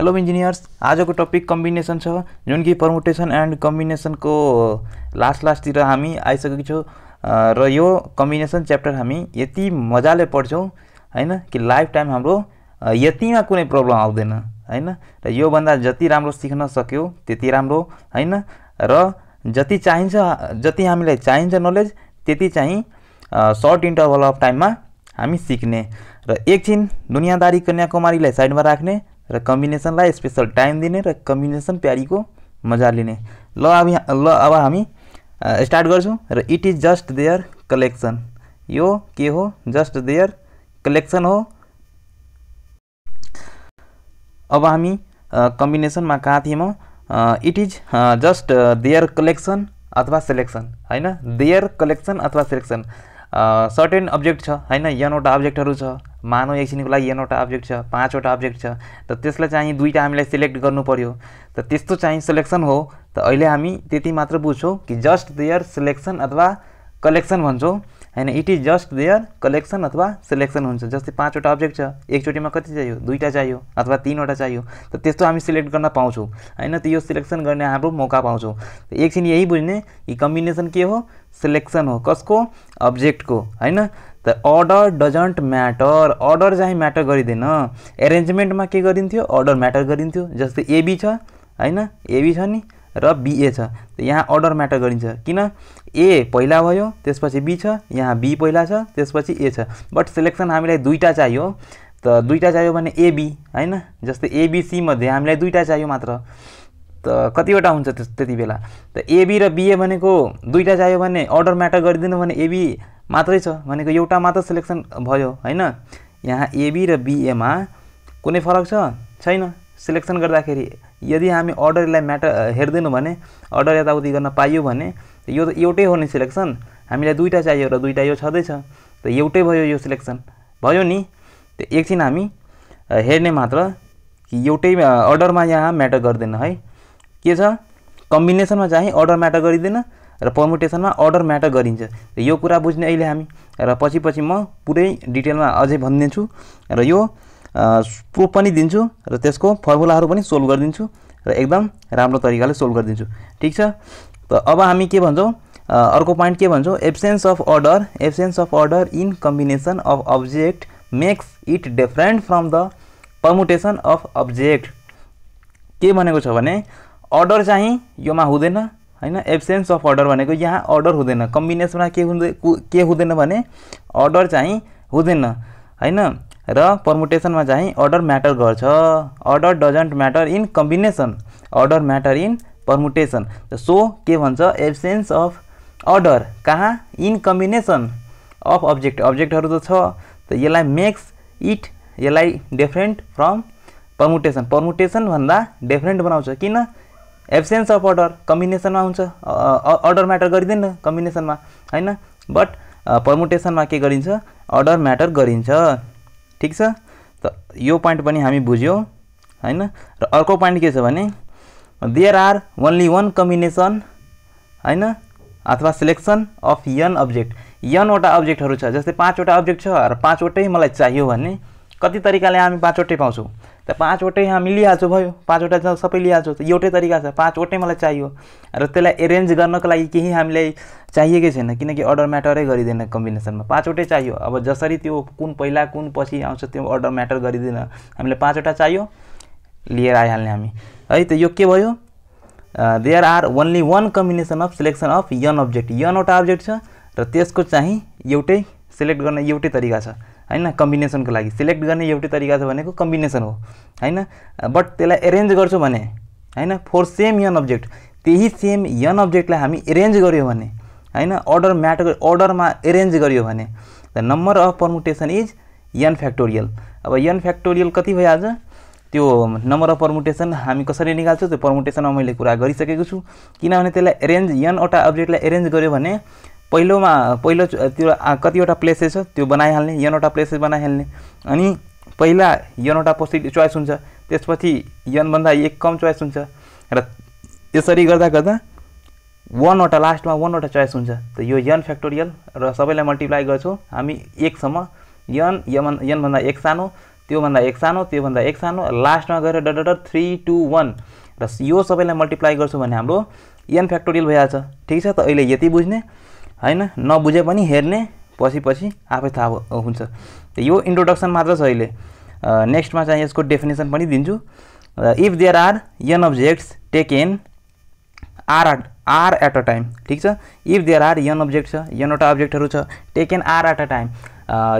hello engineers आजको topic combination छ जुन कि पर्मुटेसन एन्ड कम्बिनेसनको लास्ट लास्टतिर हामी आइसकेको छौँ र यो कम्बिनेसन च्याप्टर हामी यति मजाले पढ्छौँ होइन कि लाइफ टाइम हाम्रो यतिमा कुनै प्रब्लम आउँदैन होइन र योभन्दा जति राम्रो सिक्न सक्यो त्यति राम्रो होइन र जति चाहिन्छ जति हामीलाई चाहिन्छ नलेज त्यति चाहिँ सर्ट इन्टरभल अफ टाइममा हामी सिक्ने र एकछिन दुनियाँदारी कन्याकुमारीलाई साइडमा राख्ने र कम्बिनेसनलाई स्पेसल टाइम दिने र कम्बिनेसन प्यारीको मजा लिने ल अब ल अब हामी स्टार्ट गर्छौँ र it is just their collection यो के हो जस्ट देयर कलेक्सन हो अब हामी कम्बिनेसनमा कहाँ थियौँ it is just their collection अथवा सेलेक्सन होइन देयर कलेक्सन अथवा सेलेक्सन सर्टेन अब्जेक्ट छ होइन यहाँवटा अब्जेक्टहरू छ मानव एकछिनको लागि एनवटा अब्जेक्ट छ पाँचवटा अब्जेक्ट छ त त्यसलाई चाहिँ दुईवटा हामीलाई सिलेक्ट गर्नु पर्यो त त्यस्तो चाहिँ सेलेक्सन हो त अहिले हामी त्यति मात्र बुझ्छौँ कि जस्ट देयर सेलेक्सन अथवा कलेक्सन भन्छौँ होइन it is just their collection अथवा सेलेक्सन हुन्छ जस्तै पाँचवटा अब्जेक्ट छ एकचोटिमा कति चाहियो दुईवटा चाहियो अथवा तिनवटा चाहियो त त्यस्तो हामी सिलेक्ट गर्न पाउँछौँ होइन त यो सिलेक्सन गर्ने हाम्रो मौका पाउँछौँ एकछिन यही बुझ्ने कि कम्बिनेसन के हो सेलेक्सन हो कसको अब्जेक्टको होइन त अर्डर डजन्ट म्याटर अर्डर चाहिँ म्याटर गरिँदैन एरेन्जमेन्टमा के गरिन्थ्यो अर्डर म्याटर गरिन्थ्यो जस्तै एबी छ होइन एबी छ नि र बिए छ यहाँ अर्डर म्याटर गरिन्छ किन ए पहिला भयो त्यसपछि बी छ यहाँ बी पहिला छ त्यसपछि ए छ बट सेलेक्सन हामीलाई दुईवटा चाहियो त दुईवटा चाहियो भने एबी होइन जस्तै एबिसीमध्ये हामीलाई दुईवटा चाहियो मात्र कतिवटा होती बेला तो एबी रीए दुईटा चाहिए अर्डर मैटर कर दिन एबी मत एवटा मत सिलेक्शन भो है यहाँ एबी रीए में कुनै फरक सिलेक्शन कराखे यदि हम अर्डर मैटर हेदेन अर्डर यताउति करना पाइयो भने यो त एउटै हो नि सेलेक्सन हामीलाई दुईवटा चाहियो ये दुईवटा यो छँदैछ त एउटै भयो यो नि एक हमी हेने मत कि एवटे अर्डर में यहाँ कर गर्दैन हाई के छ कम्बिनेसनमा चाहिँ अर्डर म्याटर गरिँदैन र पर्मुटेसनमा अर्डर म्याटर गरिन्छ यो कुरा बुझ्ने अहिले हामी र पछि पछि म पुरै डिटेलमा अझै भनिदिन्छु र यो प्रुफ पनि दिन्छु र त्यसको फर्मुलाहरू पनि सोल्भ गरिदिन्छु र एकदम राम्रो तरिकाले सोल्भ गरिदिन्छु ठिक छ त अब हामी के भन्छौँ अर्को पोइन्ट के भन्छौँ absence of order absence of order in combination of object makes it different from the permutation of object के भनेको छ भने अर्डर चाहिँ योमा हुँदैन होइन एब्सेन्स अफ अर्डर भनेको यहाँ अर्डर हुँदैन कम्बिनेसनमा के हुँदै के हुँदैन भने अर्डर चाहिँ हुँदैन होइन र पर्मुटेसनमा चाहिँ अर्डर म्याटर गर्छ order doesn't matter in combination order matter in permutation so के भन्छ एब्सेन्स अफ अर्डर कहाँ इन कम्बिनेसन अफ अब्जेक्ट अब्जेक्टहरू त छ त यसलाई मेक्स इट यसलाई डिफ्रेन्ट फ्रम पर्मुटेसन पर्मुटेसनभन्दा डिफ्रेन्ट बनाउँछ किन एब्सेन्स अफ अर्डर कम्बिनेसनमा हुन्छ अर्डर म्याटर गरिँदैन कम्बिनेसनमा होइन बट पर्मुटेसनमा के गरिन्छ अर्डर म्याटर गरिन्छ ठिक छ त यो पोइन्ट पनि हामी बुझ्यौँ होइन र अर्को पोइन्ट के छ भने there are only one combination होइन अथवा सेलेक्सन अफ यन अब्जेक्ट यनवटा अब्जेक्टहरू छ जस्तै पाँचवटा अब्जेक्ट छ र पाँचवटै मलाई चाहियो भने कति तरिकाले हामी पाँचवटै पाउँछौँ त पाँचवटै यहाँ मिलिहाल्छु भयो पाँचवटा त सबै लिइहाल्छु त एउटै तरिका छ पाँचवटै मलाई चाहियो र त्यसलाई एरेन्ज गर्नको लागि केही हामीलाई चाहिएकै छैन किनकि अर्डर म्याटरै गरिँदैन कम्बिनेसनमा पाँचवटै चाहियो अब जसरी त्यो कुन पहिला कुन पछि आउँछ त्यो अर्डर म्याटर गरिँदैन हामीलाई पाँचवटा चाहियो लिएर आइहाल्ने हामी है त यो के भयो there are only one combination of selection of N object यनवटा अब्जेक्ट छ र त्यसको चाहिँ एउटै सेलेक्ट गर्ने एउटै तरिका छ होइन कम्बिनेसनको लागि सिलेक्ट गर्ने एउटै तरिका छ भनेको कम्बिनेसन हो होइन बट त्यसलाई एरेन्ज गर्छु भने होइन फोर सेम यन अब्जेक्ट त्यही सेम यन अब्जेक्टलाई हामी एरेन्ज गऱ्यो भने होइन अर्डर म्याटर अर्डरमा एरेन्ज गऱ्यो भने the number of permutation is N factorial अब यन फ्याक्टोरियल कति भयो आज त्यो नम्बर अफ पर्मुटेसन हामी कसरी निकाल्छौँ त्यो पर्मुटेसनमा मैले कुरा गरिसकेको छु किनभने त्यसलाई एरेन्ज यनवटा अब्जेक्टलाई एरेन्ज गऱ्यो भने पहिलोमा पहिलो त्यो कतिवटा प्लेसेस छ त्यो बनाइहाल्ने यनवटा प्लेसेस बनाइहाल्ने अनि पहिला यनवटा पोस्ट चोइस हुन्छ त्यसपछि यनभन्दा एक कम चोइस हुन्छ र यसरी गर्दा गर्दा वानवटा लास्टमा वानवटा चोइस हुन्छ त यो यन फ्याक्टोरियल र सबैलाई मल्टिप्लाई गर्छौँ हामी एकसम्म यन यन यनभन्दा एक सानो त्योभन्दा एक सानो त्योभन्दा एक सानो लास्टमा गएर डर डर थ्री टू वान र यो सबैलाई मल्टिप्लाई गर्छौँ भने हाम्रो यन फ्याक्टोरियल भइहाल्छ ठिक छ त अहिले यति बुझ्ने होइन नबुझे पनि हेर्ने पछि पछि आफै थाहा हुन्छ यो इन्ट्रोडक्सन मात्र छ अहिले नेक्स्टमा चाहिँ यसको डेफिनेसन पनि दिन्छु if there are n objects take n r r at a time ठिक छ if there are n object छ यनवटा अब्जेक्टहरू छ take n r at a time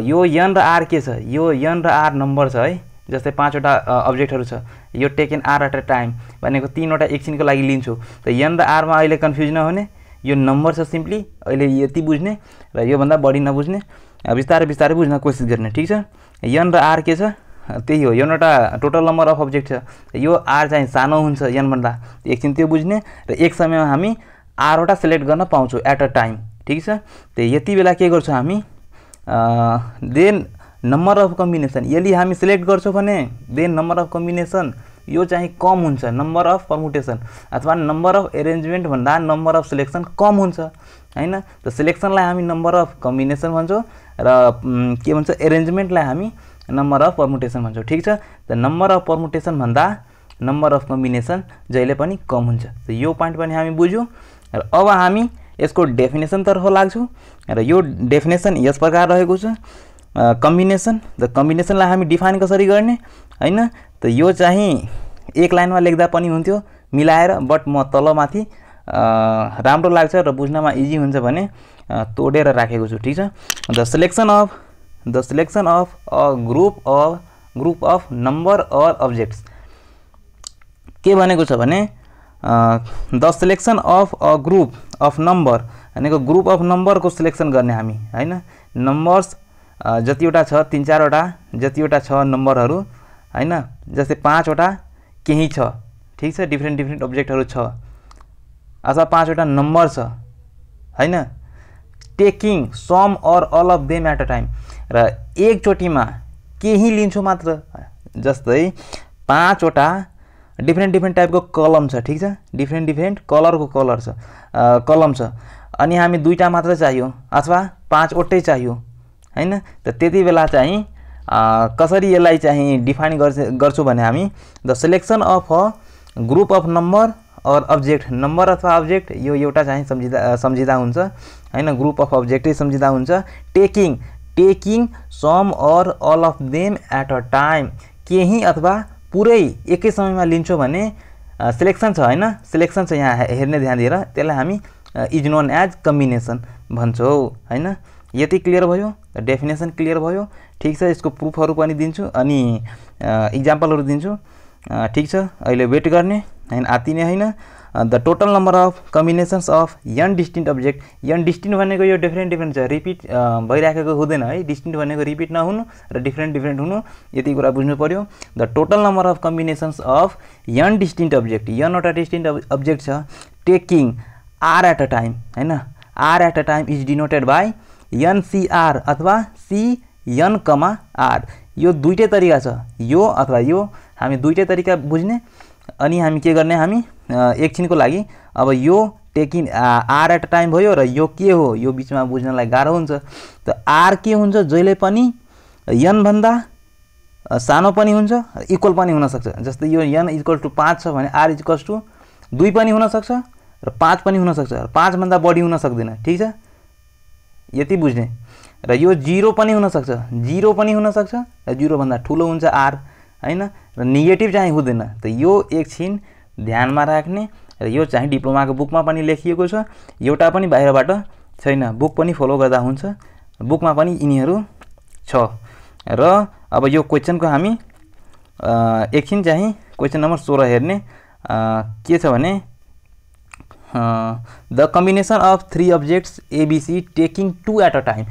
यो यन र आर के छ यो यन र आर नम्बर छ है जस्तै पाँचवटा अब्जेक्टहरू छ यो take n r at a time भनेको तिनवटा एकछिनको लागि लिन्छु त यन र आरमा अहिले कन्फ्युज नहुने यो नम्बर छ सिम्पली अहिले यति बुझ्ने र योभन्दा बढी नबुझ्ने बिस्तारै बिस्तारै बुझ्न कोसिस गर्ने ठिक छ यन र आर के छ त्यही हो एउटा टोटल नम्बर अफ अब्जेक्ट छ यो आर चाहिँ सानो हुन्छ यनभन्दा एकछिन त्यो बुझ्ने र एक समयमा हामी आरवटा सेलेक्ट गर्न पाउँछौँ एट अ टाइम ठिक छ त्यो यति बेला के गर्छौँ हामी देन नम्बर अफ कम्बिनेसन यदि हामी सेलेक्ट गर्छौँ भने देन नम्बर अफ कम्बिनेसन यो चाहिँ कम हुन्छ नम्बर अफ पर्मुटेसन अथवा नम्बर अफ एरेन्जमेन्ट भन्दा नम्बर अफ सेलेक्सन कम हुन्छ होइन त सेलेक्सनलाई हामी नम्बर अफ कम्बिनेसन भन्छौँ र के भन्छ एरेन्जमेन्टलाई हामी नम्बर अफ पर्मुटेसन भन्छौँ ठिक छ त नम्बर अफ पर्मुटेसन भन्दा नम्बर अफ कम्बिनेसन जहिले पनि कम हुन्छ त यो पोइन्ट पनि हामी बुझ्यौँ र अब हामी यसको डेफिनेसनतर्फ लाग्छौँ र यो डेफिनेसन यस प्रकार रहेको छ कम्बिनेसन द कम्बिनेसनलाई हामी डिफाइन कसरी गर्ने होइन त यो चाहिँ एक लाइनमा लेख्दा पनि हुन्थ्यो मिलाएर बट म तलमाथि राम्रो लाग्छ र बुझ्नमा इजी हुन्छ भने तोडेर राखेको छु ठिक छ the selection of the selection of a group of group of number or objects के भनेको छ भने the selection of a group of number भनेको ग्रुप अफ नम्बरको सेलेक्सन गर्ने हामी होइन नम्बर्स जतिवटा छ तिन चारवटा जतिवटा छ नम्बरहरू होइन जस्तै पाँचवटा केही छ ठिक छ डिफ्रेन्ट डिफ्रेन्ट अब्जेक्टहरू छ अथवा पाँचवटा नम्बर छ होइन taking some or all of them at a time र एकचोटिमा केही लिन्छु मात्र जस्तै पाँचवटा डिफ्रेन्ट डिफ्रेन्ट टाइपको कलम छ ठिक छ डिफ्रेन्ट डिफ्रेन्ट कलरको कलर छ कलम छ अनि हामी दुईवटा मात्र चाहियो अथवा पाँचवटै चाहियो होइन त त्यति बेला चाहिँ कसरी यसलाई चाहिँ डिफाइन गर्छौँ भने हामी the selection of a group of number or object number अथवा अब्जेक्ट यो एउटा चाहिँ सम्झिँदा सम्झिँदा हुन्छ होइन ग्रुप अफ अब्जेक्टै सम्झिँदा हुन्छ taking taking some or all of them at a time केही अथवा पुरै एकै समयमा लिन्छौँ भने सेलेक्सन छ होइन सेलेक्सन छ यहाँ हेर्ने ध्यान दिएर त्यसलाई हामी इज नोन एज कम्बिनेसन भन्छौँ होइन यति क्लियर भयो डेफिनेसन क्लियर भयो ठिक छ यसको प्रुफहरू पनि दिन्छु अनि इक्जाम्पलहरू दिन्छु ठिक छ अहिले वेट गर्ने होइन आति नै होइन the total number of combinations of N distinct object n distinct भनेको यो डिफ्रेन्ट डिफ्रेन्ट छ रिपिट भइराखेको हुँदैन है डिस्टिन्ट भनेको रिपिट नहुनु र डिफ्रेन्ट डिफ्रेन्ट हुनु यति कुरा बुझ्नु पऱ्यो the total number of combinations of N distinct object यनवटा डिस्टिन्ट अब्जेक्ट छ taking are at a time होइन r at a time is denoted by nCr अथवा सिएन कमा आर यो दुइटै तरिका छ यो अथवा यो हामी दुइटै तरिका बुझ्ने अनि हामी के गर्ने हामी एकछिनको लागि अब यो taking are at a time भयो र यो के हो यो बिचमा बुझ्नलाई गाह्रो हुन्छ त आर के हुन्छ जहिले पनि यनभन्दा सानो पनि हुन्छ इक्वल पनि हुनसक्छ जस्तै यो यन इक्वल टु पाँच छ भने आर इक्वल टु दुई पनि हुनसक्छ र पाँच पनि हुनसक्छ र पाँचभन्दा बढी हुन सक्दैन ठिक छ यति बुझ्ने र यो जिरो पनि हुनसक्छ जिरो पनि हुनसक्छ र जिरोभन्दा ठुलो हुन्छ आर होइन र नेगेटिभ चाहिँ हुँदैन त यो एकछिन ध्यानमा राख्ने र यो चाहिँ डिप्लोमाको बुकमा पनि लेखिएको छ एउटा पनि बाहिरबाट छैन बुक पनि फलो गर्दा हुन्छ बुकमा पनि यिनीहरू छ र अब यो क्वेसनको हामी एकछिन चाहिँ क्वेसन नम्बर सोह्र हेर्ने के छ भने the combination of three objects ABC taking two at a time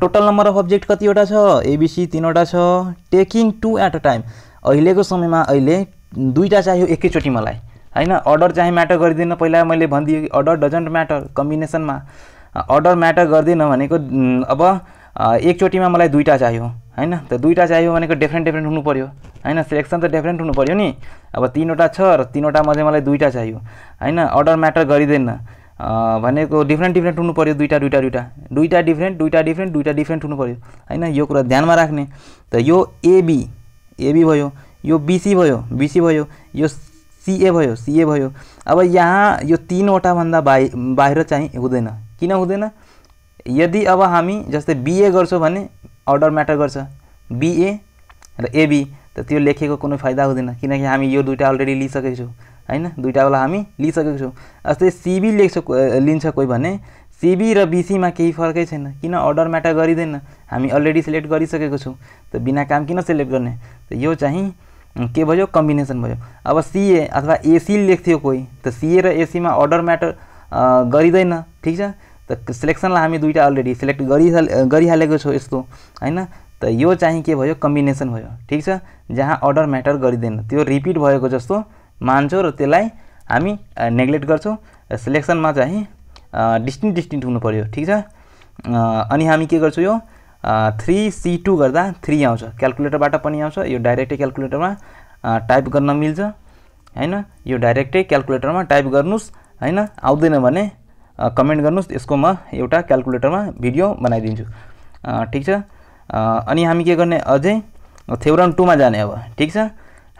total number of object कतिवटा छ एबिसी तिनवटा छ taking two at a time अहिलेको समयमा अहिले दुईवटा चाहियो एकैचोटि मलाई होइन अर्डर चाहिँ म्याटर गरिदिनँ पहिला मैले भनिदिएँ अर्डर डजन्ट म्याटर कम्बिनेसनमा अर्डर म्याटर गर्दिनँ भनेको अब uh, एकचोटिमा मलाई दुईवटा चाहियो होइन त दुईवटा चाहियो भनेको डिफ्रेन्ट डिफ्रेन्ट हुनु पऱ्यो होइन सेलेक्सन त डिफ्रेन्ट हुनु पऱ्यो नि अब तिनवटा छ र तिनवटा मध्ये मलाई दुईवटा चाहियो होइन अर्डर म्याटर गरिँदैन भनेको डिफ्रेन्ट डिफ्रेन्ट हुनु पऱ्यो दुईवटा दुईवटा दुईवटा दुईवटा डिफ्रेन्ट दुईवटा डिफ्रेन्ट दुईवटा डिफ्रेन्ट हुनु पऱ्यो होइन यो कुरा ध्यानमा राख्ने त यो एबी एबी भयो यो बिसी भयो बिसी भयो यो सिए भयो सिए भयो अब यहाँ यो तिनवटाभन्दा बाहि बाहिर चाहिँ हुँदैन किन हुँदैन यदि अब हामी जस्तै बिए गर्छौँ भने अर्डर म्याटर गर्छ बिए र एबी त त्यो लेखेको कुनै फाइदा हुँदैन किनकि हामी यो दुइटा अलरेडी लिइसकेको छौँ होइन दुइटावाला हामी लिइसकेको छौँ जस्तै सिबी लेख्छ लिन्छ कोही भने सिबी र बिसीमा केही फरकै छैन किन अर्डर म्याटर गरिँदैन हामी अलरेडी सेलेक्ट गरिसकेको छौँ त बिना काम किन सेलेक्ट गर्ने त यो चाहिँ के भयो कम्बिनेसन भयो अब सिए अथवा एसी लेख्थ्यो कोही त सिए र एसीमा अर्डर म्याटर गरिँदैन ठिक छ त सेलेक्सनलाई हामी दुइटा अलरेडी सिलेक्ट गरिहाल गरिहालेको छौँ यस्तो होइन त यो चाहिँ के भयो कम्बिनेसन भयो ठिक छ जहाँ अर्डर म्याटर गरिँदैन त्यो रिपिट भएको जस्तो मान्छौँ र त्यसलाई हामी नेग्लेक्ट गर्छौँ सेलेक्सनमा चाहिँ डिस्टिङ डिस्टिङ हुनु पऱ्यो ठिक छ अनि हामी के गर्छौँ यो थ्री सी टू गर्दा थ्री आउँछ क्यालकुलेटरबाट पनि आउँछ यो डाइरेक्टै क्यालकुलेटरमा टाइप गर्न मिल्छ होइन यो डाइरेक्टै क्यालकुलेटरमा टाइप गर्नुहोस् होइन आउँदैन भने कमेन्ट गर्नुहोस् यसको म एउटा क्यालकुलेटरमा भिडियो बनाइदिन्छु ठिक छ अनि हामी के गर्ने अझै थ्योरम टूमा जाने अब ठिक छ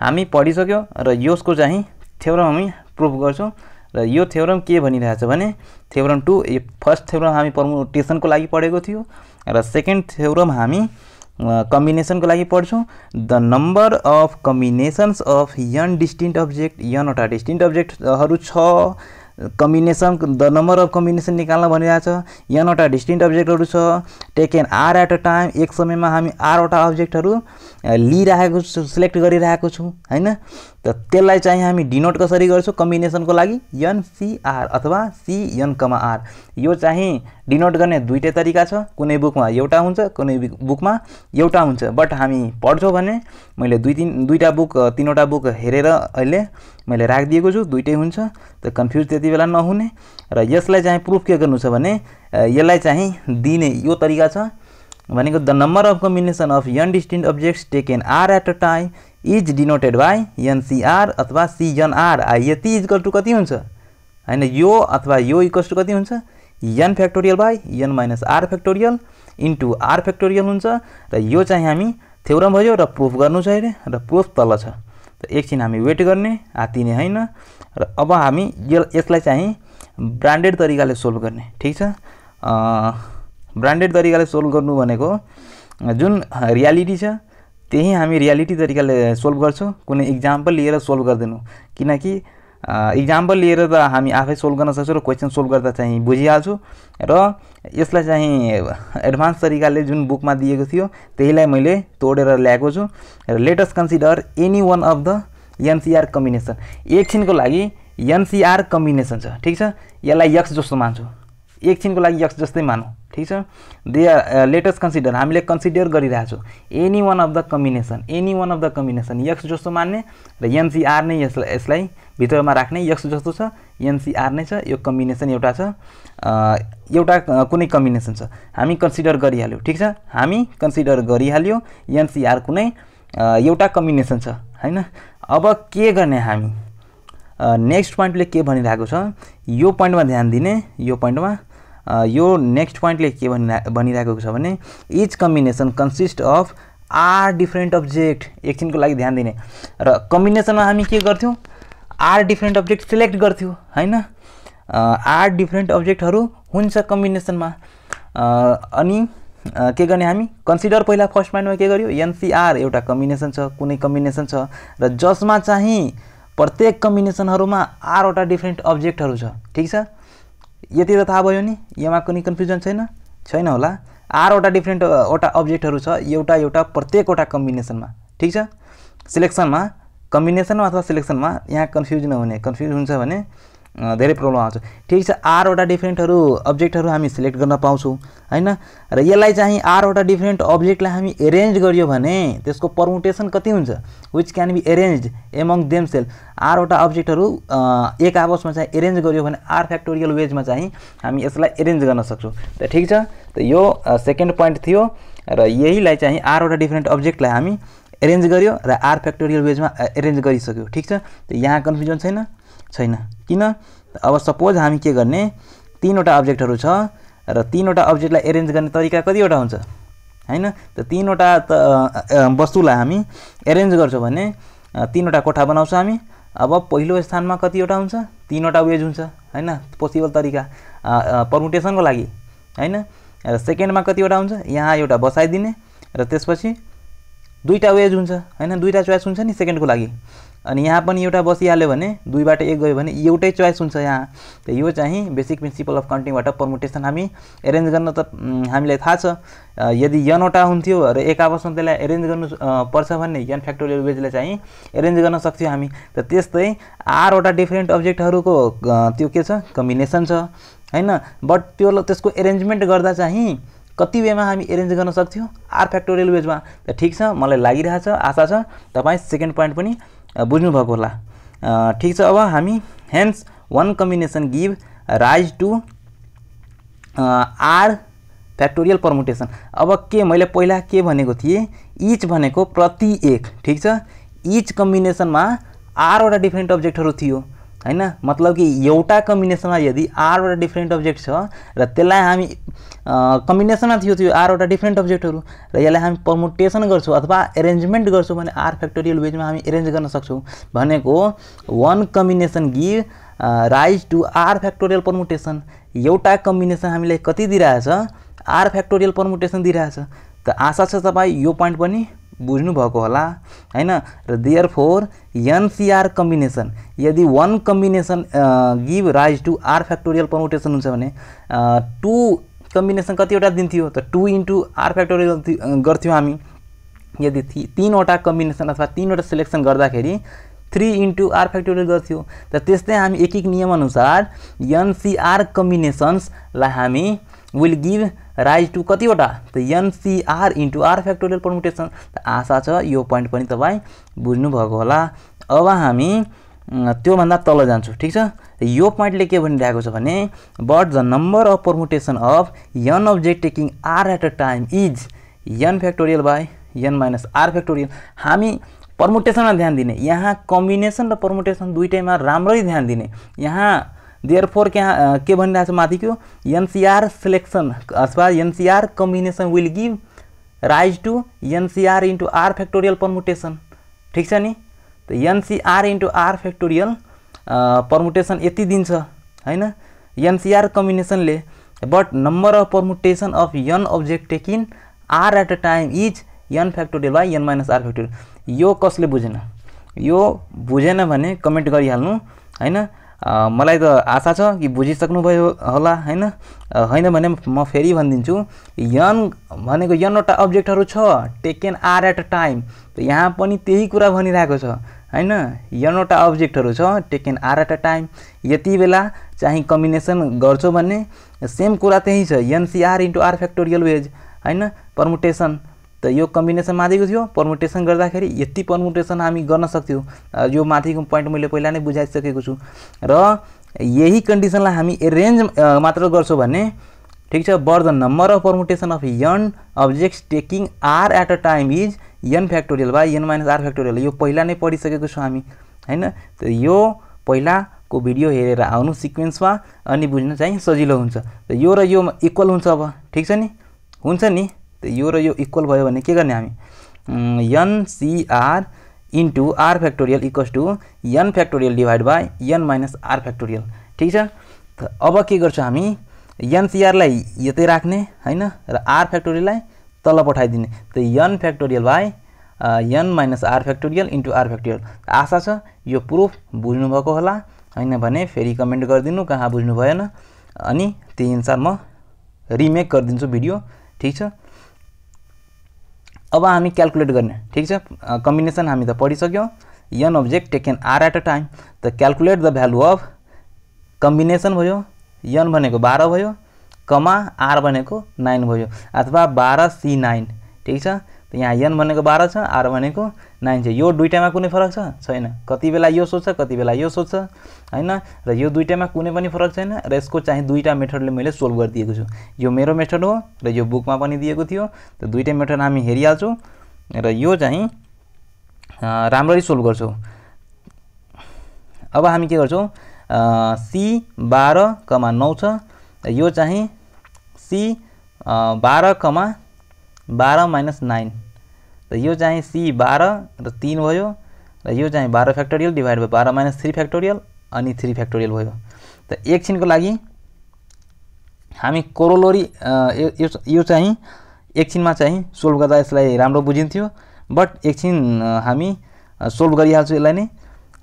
हामी पढिसक्यो र यसको चाहिँ थ्योरम हामी प्रुफ गर्छौँ र यो थ्योरम के भनिरहेछ भने theorem two a first theorem हामी पर्मुटेसनको लागि पढेको थियो र सेकेन्ड थ्योरम हामी कम्बिनेसनको लागि पढ्छौँ the number of combinations of N distinct object यनवटा डिस्टिन्ट अब्जेक्टहरू छ combination the number of combination निकाल्न भनिरहेको छ यहाँवटा डिस्टिङ अब्जेक्टहरू छ taken R at a time एक समयमा हामी आठवटा अब्जेक्टहरू लिइरहेको सिलेक्ट गरिरहेको छु होइन त त्यसलाई चाहिँ हामी डिनोट कसरी गर्छौँ कम्बिनेसनको लागि एनसिआर अथवा सिएनकमा आर यो चाहिँ डिनोट गर्ने दुइटै तरिका छ कुनै बुकमा एउटा हुन्छ कुनै बुकमा एउटा हुन्छ बट हामी पढ्छौँ भने मैले दुई तिन दुईवटा बुक तिनवटा बुक हेरेर अहिले मैले राखिदिएको छु दुइटै हुन्छ त कन्फ्युज त्यति बेला नहुने र यसलाई चाहिँ प्रुफ के गर्नु छ भने यसलाई चाहिँ दिने यो तरिका छ भनेको the number of combination of N distinct objects taken R at a time is denoted by nCr अथवा सिएनआर यति इजकल टु कति हुन्छ होइन यो अथवा यो इक्वल्स टु कति हुन्छ an factorial by an minus are factorial into are factorial हुन्छ र यो चाहिँ हामी थ्योरम भयो र प्रुफ गर्नु छ अरे र प्रुफ तल छ त एकछिन हामी वेट गर्ने हात्तिने होइन र अब हामी यसलाई चाहिँ ब्रान्डेड तरिकाले सोल्भ गर्ने ठिक छ ब्रान्डेड तरिकाले सोल्भ गर्नु भनेको जुन रियालिटी छ त्यही हामी रियालिटी तरिकाले सोल्भ गर्छौँ कुनै इक्जाम्पल लिएर सोल्भ गर्दैनौँ किनकि इक्जाम्पल लिएर त हामी आफै सोल्भ गर्न सक्छौँ र क्वेसन सोल्भ गर्दा चाहिँ बुझिहाल्छु र यसलाई चाहिँ एडभान्स तरिकाले जुन बुकमा दिएको थियो त्यहीलाई मैले तोडेर ल्याएको छु र let us consider any one of the NCR combination एकछिनको लागि एनसिआर कम्बिनेसन छ ठिक छ यसलाई यक्स जस्तो मान्छु एकछिनको लागि यक्स जस्तै मानौँ ठिक छ दे आर लेटेस्ट कन्सिडर हामीले कन्सिडर गरिरहेछौँ any one of the combination any one of the combination X जस्तो मान्ने र एनसिआर नै यसलाई यसलाई भित्रमा राख्ने यक्स जस्तो छ एनसिआर नै छ यो कम्बिनेसन एउटा छ uh, एउटा uh, कुनै कम्बिनेसन छ हामी कन्सिडर गरिहाल्यौँ ठिक छ हामी कन्सिडर गरिहाल्यौँ एनसिआर कुनै uh, एउटा कम्बिनेसन छ होइन अब के गर्ने हामी नेक्स्ट पोइन्टले के भनिरहेको छ यो पोइन्टमा ध्यान दिने यो पोइन्टमा यो नेक्स्ट पोइन्टले के भनि भनिरहेको छ भने each combination consist of R different object एकछिनको लागि ध्यान दिने र कम्बिनेसनमा हामी के गर्थ्यौँ आर डिफ्रेन्ट अब्जेक्ट सिलेक्ट गर्थ्यौँ होइन आर डिफ्रेन्ट अब्जेक्टहरू हुन्छ कम्बिनेसनमा अनि के गर्ने हामी कन्सिडर पहिला फर्स्ट माइन्डमा के गर्यो एनसिआर एउटा कम्बिनेसन छ कुनै कम्बिनेसन छ र जसमा चाहिँ प्रत्येक कम्बिनेसनहरूमा आठवटा डिफ्रेन्ट अब्जेक्टहरू छ ठिक छ यति त थाहा भयो नि यसमा कुनै कन्फ्युजन छैन छैन होला आठवटा डिफ्रेन्ट वटा अब्जेक्टहरू छ एउटा एउटा प्रत्येकवटा कम्बिनेसनमा ठिक छ सिलेक्सनमा कम्बिनेसनमा अथवा सिलेक्सनमा यहाँ कन्फ्युज नहुने कन्फ्युज हुन्छ भने धेरै प्रब्लम आउँछ ठिक छ आठवटा डिफ्रेन्टहरू अब्जेक्टहरू हामी सिलेक्ट गर्न पाउँछौँ होइन र यसलाई चाहिँ आठवटा डिफ्रेन्ट अब्जेक्टलाई हामी एरेन्ज गरियो भने त्यसको परमुटेसन कति हुन्छ which can be arrange among themselves आठवटा अब्जेक्टहरू एक आपसमा चाहिँ एरेन्ज गरियो भने आर फ्याक्टोरियल वेजमा चाहिँ हामी यसलाई एरेन्ज गर्न सक्छौँ त ठिक छ त यो सेकेन्ड पोइन्ट थियो र यहीलाई चाहिँ आठवटा डिफ्रेन्ट अब्जेक्टलाई हामी एरेन्ज गर्यो र आर फ्याक्टोरियल वेजमा एरेन्ज गरिसक्यो ठिक छ त यहाँ कन्फ्युजन छैन छैन किन अब सपोज हामी के गर्ने तिनवटा अब्जेक्टहरू छ र तिनवटा अब्जेक्टलाई एरेन्ज गर्ने तरिका कतिवटा हुन्छ होइन त तिनवटा त वस्तुलाई हामी एरेन्ज गर्छौँ भने तिनवटा कोठा बनाउँछौँ हामी अब पहिलो स्थानमा कतिवटा हुन्छ तिनवटा वेज हुन्छ होइन पोसिबल तरिका पर्मुटेसनको लागि होइन र सेकेन्डमा कतिवटा हुन्छ यहाँ एउटा बसाइदिने र त्यसपछि दुईवटा वेज हुन्छ होइन दुईवटा चोइस हुन्छ नि सेकेन्डको लागि अनि यहाँ पनि एउटा बसिहाल्यो भने दुईबाट एक गयो भने एउटै चोइस हुन्छ यहाँ त यो चाहिँ बेसिक प्रिन्सिपल अफ काउन्टिङबाट पर्मुटेसन हामी एरेन्ज गर्न त हामीलाई थाहा छ यदि यनवटा हुन्थ्यो र एक आपसमा त्यसलाई एरेन्ज गर्नु पर्छ भन्ने यन फ्याक्टोरियल वेजलाई चाहिँ एरेन्ज गर्न सक्थ्यौँ हामी त त्यस्तै आरवटा डिफ्रेन्ट अब्जेक्टहरूको त्यो के छ कम्बिनेसन छ होइन बट त्यो त्यसको एरेन्जमेन्ट गर्दा चाहिँ कति वेमा हामी एरेन्ज गर्न सक्थ्यौँ आर फ्याक्टोरियल वेजमा त ठिक छ मलाई छ आशा छ तपाईँ सेकेन्ड पोइन्ट पनि बुझ्नुभएको होला ठिक छ अब हामी hence one combination give rise to R factorial permutation अब के मैले पहिला के भनेको थिएँ इच भनेको प्रति एक ठिक छ इच कम्बिनेसनमा आरवटा डिफ्रेन्ट अब्जेक्टहरू थियो होइन मतलब कि एउटा कम्बिनेसनमा यदि आठवटा डिफ्रेन्ट अब्जेक्ट छ र त्यसलाई हामी कम्बिनेसनमा थियो त्यो आठवटा डिफ्रेन्ट अब्जेक्टहरू र यसलाई हामी पर्मुटेसन गर्छौँ अथवा एरेन्जमेन्ट गर्छौँ भने आर फ्याक्टोरियल वेजमा हामी एरेन्ज गर्न सक्छौँ भनेको one combination give rise to R factorial permutation एउटा कम्बिनेसन हामीलाई कति दिइरहेछ आर फ्याक्टोरियल पर्मुटेसन दिइरहेछ त आशा छ तपाईँ यो पोइन्ट पनि बुझ्नुभएको होला होइन र देयर फोर एनसिआर कम्बिनेसन यदि one combination give rise to R factorial permutation हुन्छ भने टु कम्बिनेसन कतिवटा दिन्थ्यो त टु इन्टु आर फ्याक्टोरियल गर्थ्यौँ हामी यदि तिनवटा कम्बिनेसन अथवा तिनवटा सेलेक्सन गर्दाखेरि थ्री इन्टु आर फ्याक्टोरियल गर्थ्यौँ त त्यस्तै हामी एक एक नियमअनुसार एनसिआर कम्बिनेसन्सलाई हामी विल गिभ राइज टु कतिवटा त NCR into are factorial permutation त आशा छ यो पोइन्ट पनि तपाईँ बुझ्नुभएको होला अब हामी त्योभन्दा तल जान्छु ठिक छ यो पोइन्टले के भनिरहेको छ भने but the number of permutation of N object taking are at a time is N factorial by N minus are factorial हामी पर्मुटेसनमा ध्यान दिने यहाँ कम्बिनेसन र पर्मुटेसन दुइटैमा राम्ररी ध्यान दिने यहाँ देयर फोर क्या के भनिरहेको छ माथिको एनसिआर सेलेक्सन अथवा NCR combination will give rise to NCR into are factorial permutation ठिक छ नि त NCR into are factorial permutation यति दिन्छ होइन एनसिआर कम्बिनेसनले but number of permutation of N object taking R at a time is N factorial by N minus are factorial यो कसले बुझेन यो बुझेन भने कमेन्ट गरिहाल्नु होइन मलाई त आशा छ कि बुझिसक्नुभयो होला होइन होइन भने म फेरि भनिदिन्छु यन भनेको यनवटा अब्जेक्टहरू छ taken R at a time त यहाँ पनि त्यही कुरा भनिरहेको छ होइन यनवटा अब्जेक्टहरू छ taken R at a time यति बेला चाहिँ कम्बिनेसन गर्छौ भने सेम कुरा त्यही छ NCR into are factorial ways होइन पर्मुटेसन त यो कम्बिनेसन माथिको थियो पर्मुटेसन गर्दाखेरि यति पर्मुटेसन हामी गर्न सक्थ्यौँ यो माथिको पोइन्ट मैले पहिला नै बुझाइसकेको छु र यही कन्डिसनलाई हामी एरेन्ज मात्र गर्छौँ भने ठिक छ but the number of permutation of N objects taking are at a time is N factorial by N minus are factorial यो पहिला नै पढिसकेको छौँ हामी होइन त यो पहिलाको भिडियो हेरेर आउनु सिक्वेन्समा अनि बुझ्न चाहिँ सजिलो हुन्छ त यो र यो इक्वल हुन्छ अब ठिक छ नि हुन्छ नि त यो र यो इक्वल भयो भने के गर्ने हामी NCR into are factorial equals to N factorial divide by an minus are factorial ठिक छ त अब के गर्छौँ हामी एनसिआरलाई यतै राख्ने होइन र आर फ्याक्टोरियललाई तल पठाइदिने त N factorial by an minus are factorial into are factorial आशा छ यो प्रुफ बुझ्नुभएको होला होइन भने फेरि कमेन्ट गरिदिनु कहाँ बुझ्नु भएन अनि त्यही अनुसार म रिमेक गरिदिन्छु भिडियो ठिक छ अब हमी क्याकुलेट करने ठीक है कम्बिनेसन तो पढ़ी सक्य N object taken R at a time त calculate the value of combination भो यन को बाहर भो कमा आर बने नाइन भो अथवा बाहर सी नाइन ठीक है त यहाँ यन भनेको बाह्र छ आर भनेको नाइन छ यो दुइटामा कुनै फरक छ छैन कति बेला यो सोध्छ कति बेला यो सोध्छ होइन र यो दुइटामा कुनै पनि फरक छैन र यसको चाहिँ दुईवटा मेथडले मैले सोल्भ गरिदिएको छु यो मेरो मेथड हो र यो बुकमा पनि दिएको थियो त दुइटै मेथड हामी हेरिहाल्छौँ र यो चाहिँ राम्ररी सोल्भ गर्छौँ अब हामी के गर्छौँ सी बाह्र कमा नौ छ यो चाहिँ सी बाह्र कमा बाह्र माइनस नाइन र यो चाहिँ सी बाह्र र तिन भयो र यो चाहिँ बाह्र फ्याक्टोरियल डिभाइड भयो बाह्र माइनस थ्री फ्याक्टोरियल अनि थ्री फ्याक्टोरियल भयो त एकछिनको लागि हामी कोरोलोरी यो चाहिँ एकछिनमा चाहिँ सोल्भ गर्दा यसलाई राम्रो बुझिन्थ्यो बट एकछिन हामी सोल्भ गरिहाल्छु यसलाई नै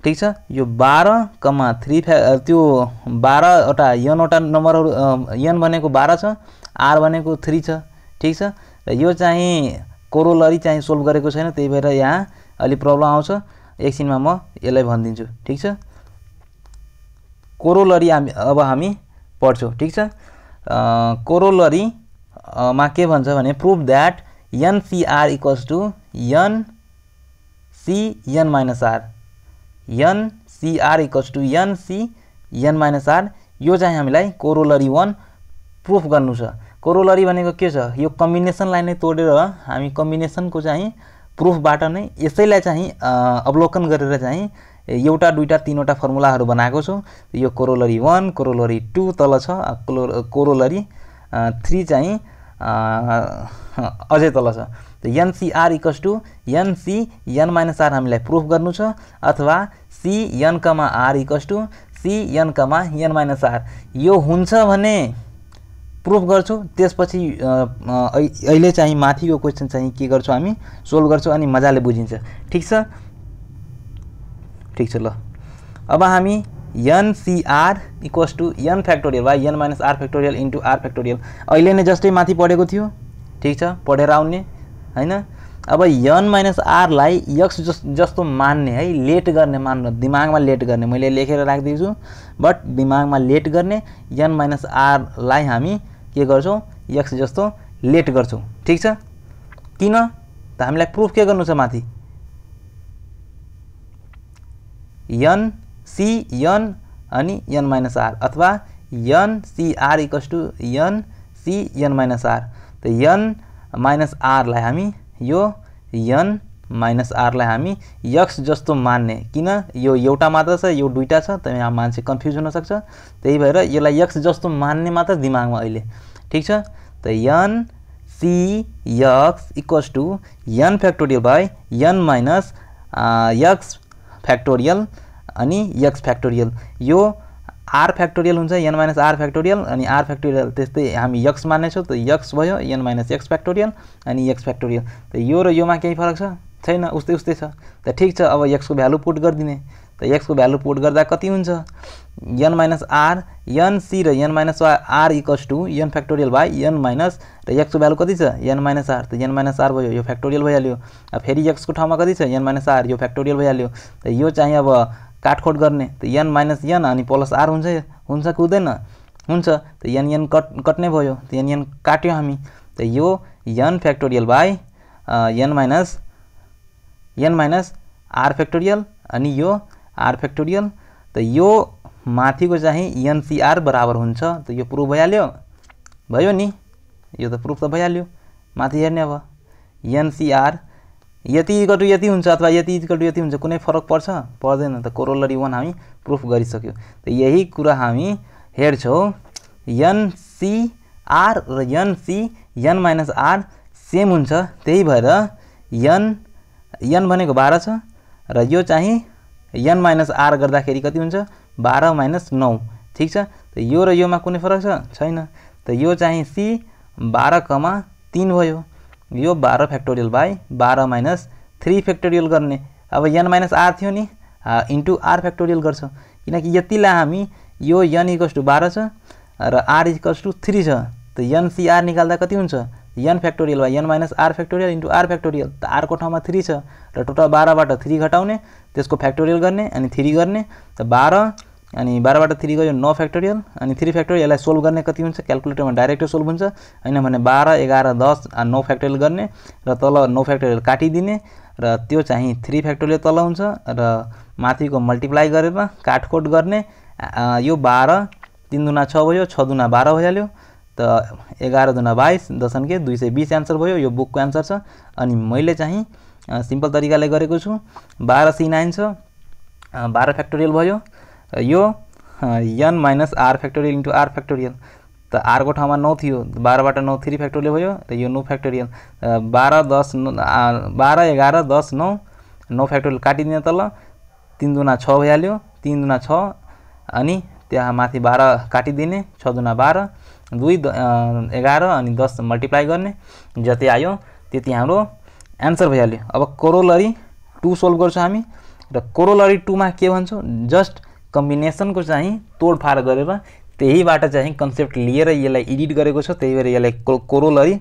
ठिक छ यो बाह्र कमा थ्री फ्या त्यो बाह्रवटा यनवटा नम्बरहरू यन भनेको बाह्र छ आर भनेको थ्री छ ठिक छ र यो चाहिँ कोरोलरी चाहिँ सोल्भ गरेको छैन त्यही भएर यहाँ अलिक प्रब्लम आउँछ एकछिनमा म यसलाई भनिदिन्छु ठिक छ कोरोलरी हामी अब हामी पढ्छौँ ठिक छ कोरोलरी मा के भन्छ भने prove that NCR equals to NCN minus R NCR equals to NCN minus R यो चाहिँ हामीलाई कोरोलरी वान प्रुफ गर्नु छ कोरोलरी भनेको के छ यो कम्बिनेसनलाई नै तोडेर हामी कम्बिनेसनको चाहिँ प्रुफबाट नै यसैलाई चाहिँ अवलोकन गरेर चाहिँ एउटा दुईवटा तिनवटा फर्मुलाहरू बनाएको छौँ यो कोरोलरी वान कोरोलरी टू तल छ कोरोलरी थ्री चाहिँ अझै तल छ NCR equals to NC N minus R हामीलाई प्रुफ गर्नु छ अथवा C N comma R equals to C N comma N minus R यो हुन्छ भने प्रुफ गर्छौँ त्यसपछि अहिले चाहिँ माथिको क्वेसन चाहिँ के गर्छौँ हामी सोल्भ गर्छौँ अनि मजाले बुझिन्छ ठिक छ ठिक छ ल अब हामी NCR equals to N factorial वा N minus are factorial into are factorial अहिले नै जस्तै माथि पढेको थियो ठिक छ पढेर आउने होइन अब एन माइनस आरलाई यक्स जस जस्तो मान्ने है लेट गर्ने मान्नु दिमागमा लेट गर्ने मैले लेखेर राखिदिएको बट दिमागमा लेट गर्ने एन माइनस आरलाई हामी के गर्छौँ एक्स जस्तो लेट गर्छौँ ठिक छ किन त हामीलाई प्रुफ के गर्नु छ माथि यन सी यन अनि यन माइनस आर अथवा N CR equals to N C N minus R त यन माइनस आरलाई हामी यो यन माइनस आरलाई हामी यक्स जस्तो मान्ने किन यो एउटा मात्र छ यो दुइटा छ यहाँ मान्छे कन्फ्युज हुनसक्छ त्यही भएर यसलाई यक्स जस्तो मान्ने मात्र दिमागमा अहिले ठिक छ त N C X equals to N factorial by N minus X factorial अनि यक्स फ्याक्टोरियल यो आर फ्याक्टोरियल हुन्छ यन माइनस आर फ्याक्टोरियल अनि आर फ्याक्टोरियल त्यस्तै हामी यक्स मान्नेछौँ त यक्स भयो यन माइनस यक्स फ्याक्टोरियल अनि यक्स फ्याक्टोरियल त यो र योमा केही फरक छ छेन उस्त उस्तै छ त ठिक छ अब एक्सको भ्यालु पुट गरिदिने त को भ्यालु पुट कर कति माइनस आर एन सी रन minus minus R equals to N factorial by an minus र एक्सको भ्यालु कति छ एन माइनस आर तो एन माइनस आर भयो भैया फ्याक्टोरियल भइहाल्यो अब फेरि एक्सको ठाउँमा कति छ एन माइनस आर यो फैक्टोरियल भैया तो यह चाहे अब काटखोट करने तो एन माइनस एन अनि प्लस आर हुन्छ एन एन कट कटने भयो त एन एन काट्यो हामी त यो an factorial by an minus N minus are factorial अनि यो आर फ्याक्टोरियल त यो माथिको चाहिँ एनसिआर बराबर हो त यो प्रुफ भइहाल्यो भयो नि यो तो प्रूफ तो भइहाल्यो माथि हेने अब एनसीआर ये इक्वल टू ये अथवा ये इक्वल टू ये कुछ फरक पर्च पर्दैन तो कोरोलरी वान हामी प्रुफ गरिसक्यो त यही कुरा हामी हेर्छौँ एनसिआर र NC N minus R same होन यन भनेको बाह्र छ र यो चाहिँ यन माइनस आर गर्दाखेरि कति हुन्छ बाह्र माइनस नौ ठिक छ त यो र योमा कुनै फरक छ छैन त यो चाहिँ सी बाह्र कमा तिन भयो यो बाह्र फ्याक्टोरियल बाई बाह्र माइनस थ्री फ्याक्टोरियल गर्ने अब यन माइनस आर थियो नि इन्टु आर फ्याक्टोरियल गर्छ किनकि यतिलाई हामी यो यन इक्वस टू बाह्र छ र आर इक्वस टू थ्री छ त यन सिआर निकाल्दा कति हुन्छ यन फ्याक्टोरियल वा N minus are factorial into are factorial त आरको ठाउँमा थ्री छ र टोटल बाह्रबाट थ्री घटाउने त्यसको फ्याक्टोरियल गर्ने अनि थ्री गर्ने त बाह्र अनि बाह्रबाट थ्री गयो नौ फ्याक्टोरियल अनि थ्री फ्याक्टोरियल यसलाई सोल्भ गर्ने कति हुन्छ क्यालकुलेटरमा डाइरेक्ट सोल्भ हुन्छ होइन भने बाह्र एघार दस नौ फ्याक्टोरियल गर्ने र तल नौ फ्याक्टोरियल काटिदिने र त्यो चाहिँ थ्री फ्याक्टोरियल तल हुन्छ र माथिको मल्टिप्लाई गरेर काटकोट गर्ने यो बाह्र तिन दुना छ भयो छ दुना बाह्र भइहाल्यो त एघार दुना बाइस दशमलव दुई सय बिस एन्सर भयो यो बुकको एन्सर छ अनि मैले चाहिँ सिम्पल तरिकाले गरेको छु बाह्र सी नाइन छ बाह्र फ्याक्टोरियल भयो यो N minus are factorial into are factorial त आरको ठाउँमा नौ थियो बाह्रबाट नौ थ्री फ्याक्टोरियल भयो र यो नौ फ्याक्टोरियल बाह्र दस बाह्र एघार दस नौ नौ फ्याक्टोरियल काटिदिने तल तिन दुना छ भइहाल्यो तिन दुना छ अनि त्यहाँ माथि बाह्र काटिदिने छ दुना बाह्र दुई एघार अनि दस मल्टिप्लाई गर्ने जति आयो त्यति हाम्रो एन्सर भइहाल्यो अब कोरोलरी टू सोल्भ गर्छौँ हामी र कोरोलरी टूमा के भन्छौँ जस्ट कम्बिनेसनको चाहिँ तोडफाड गरेर त्यहीबाट चाहिँ कन्सेप्ट लिएर यसलाई एडिट गरेको छ त्यही भएर यसलाई को कोरोलरी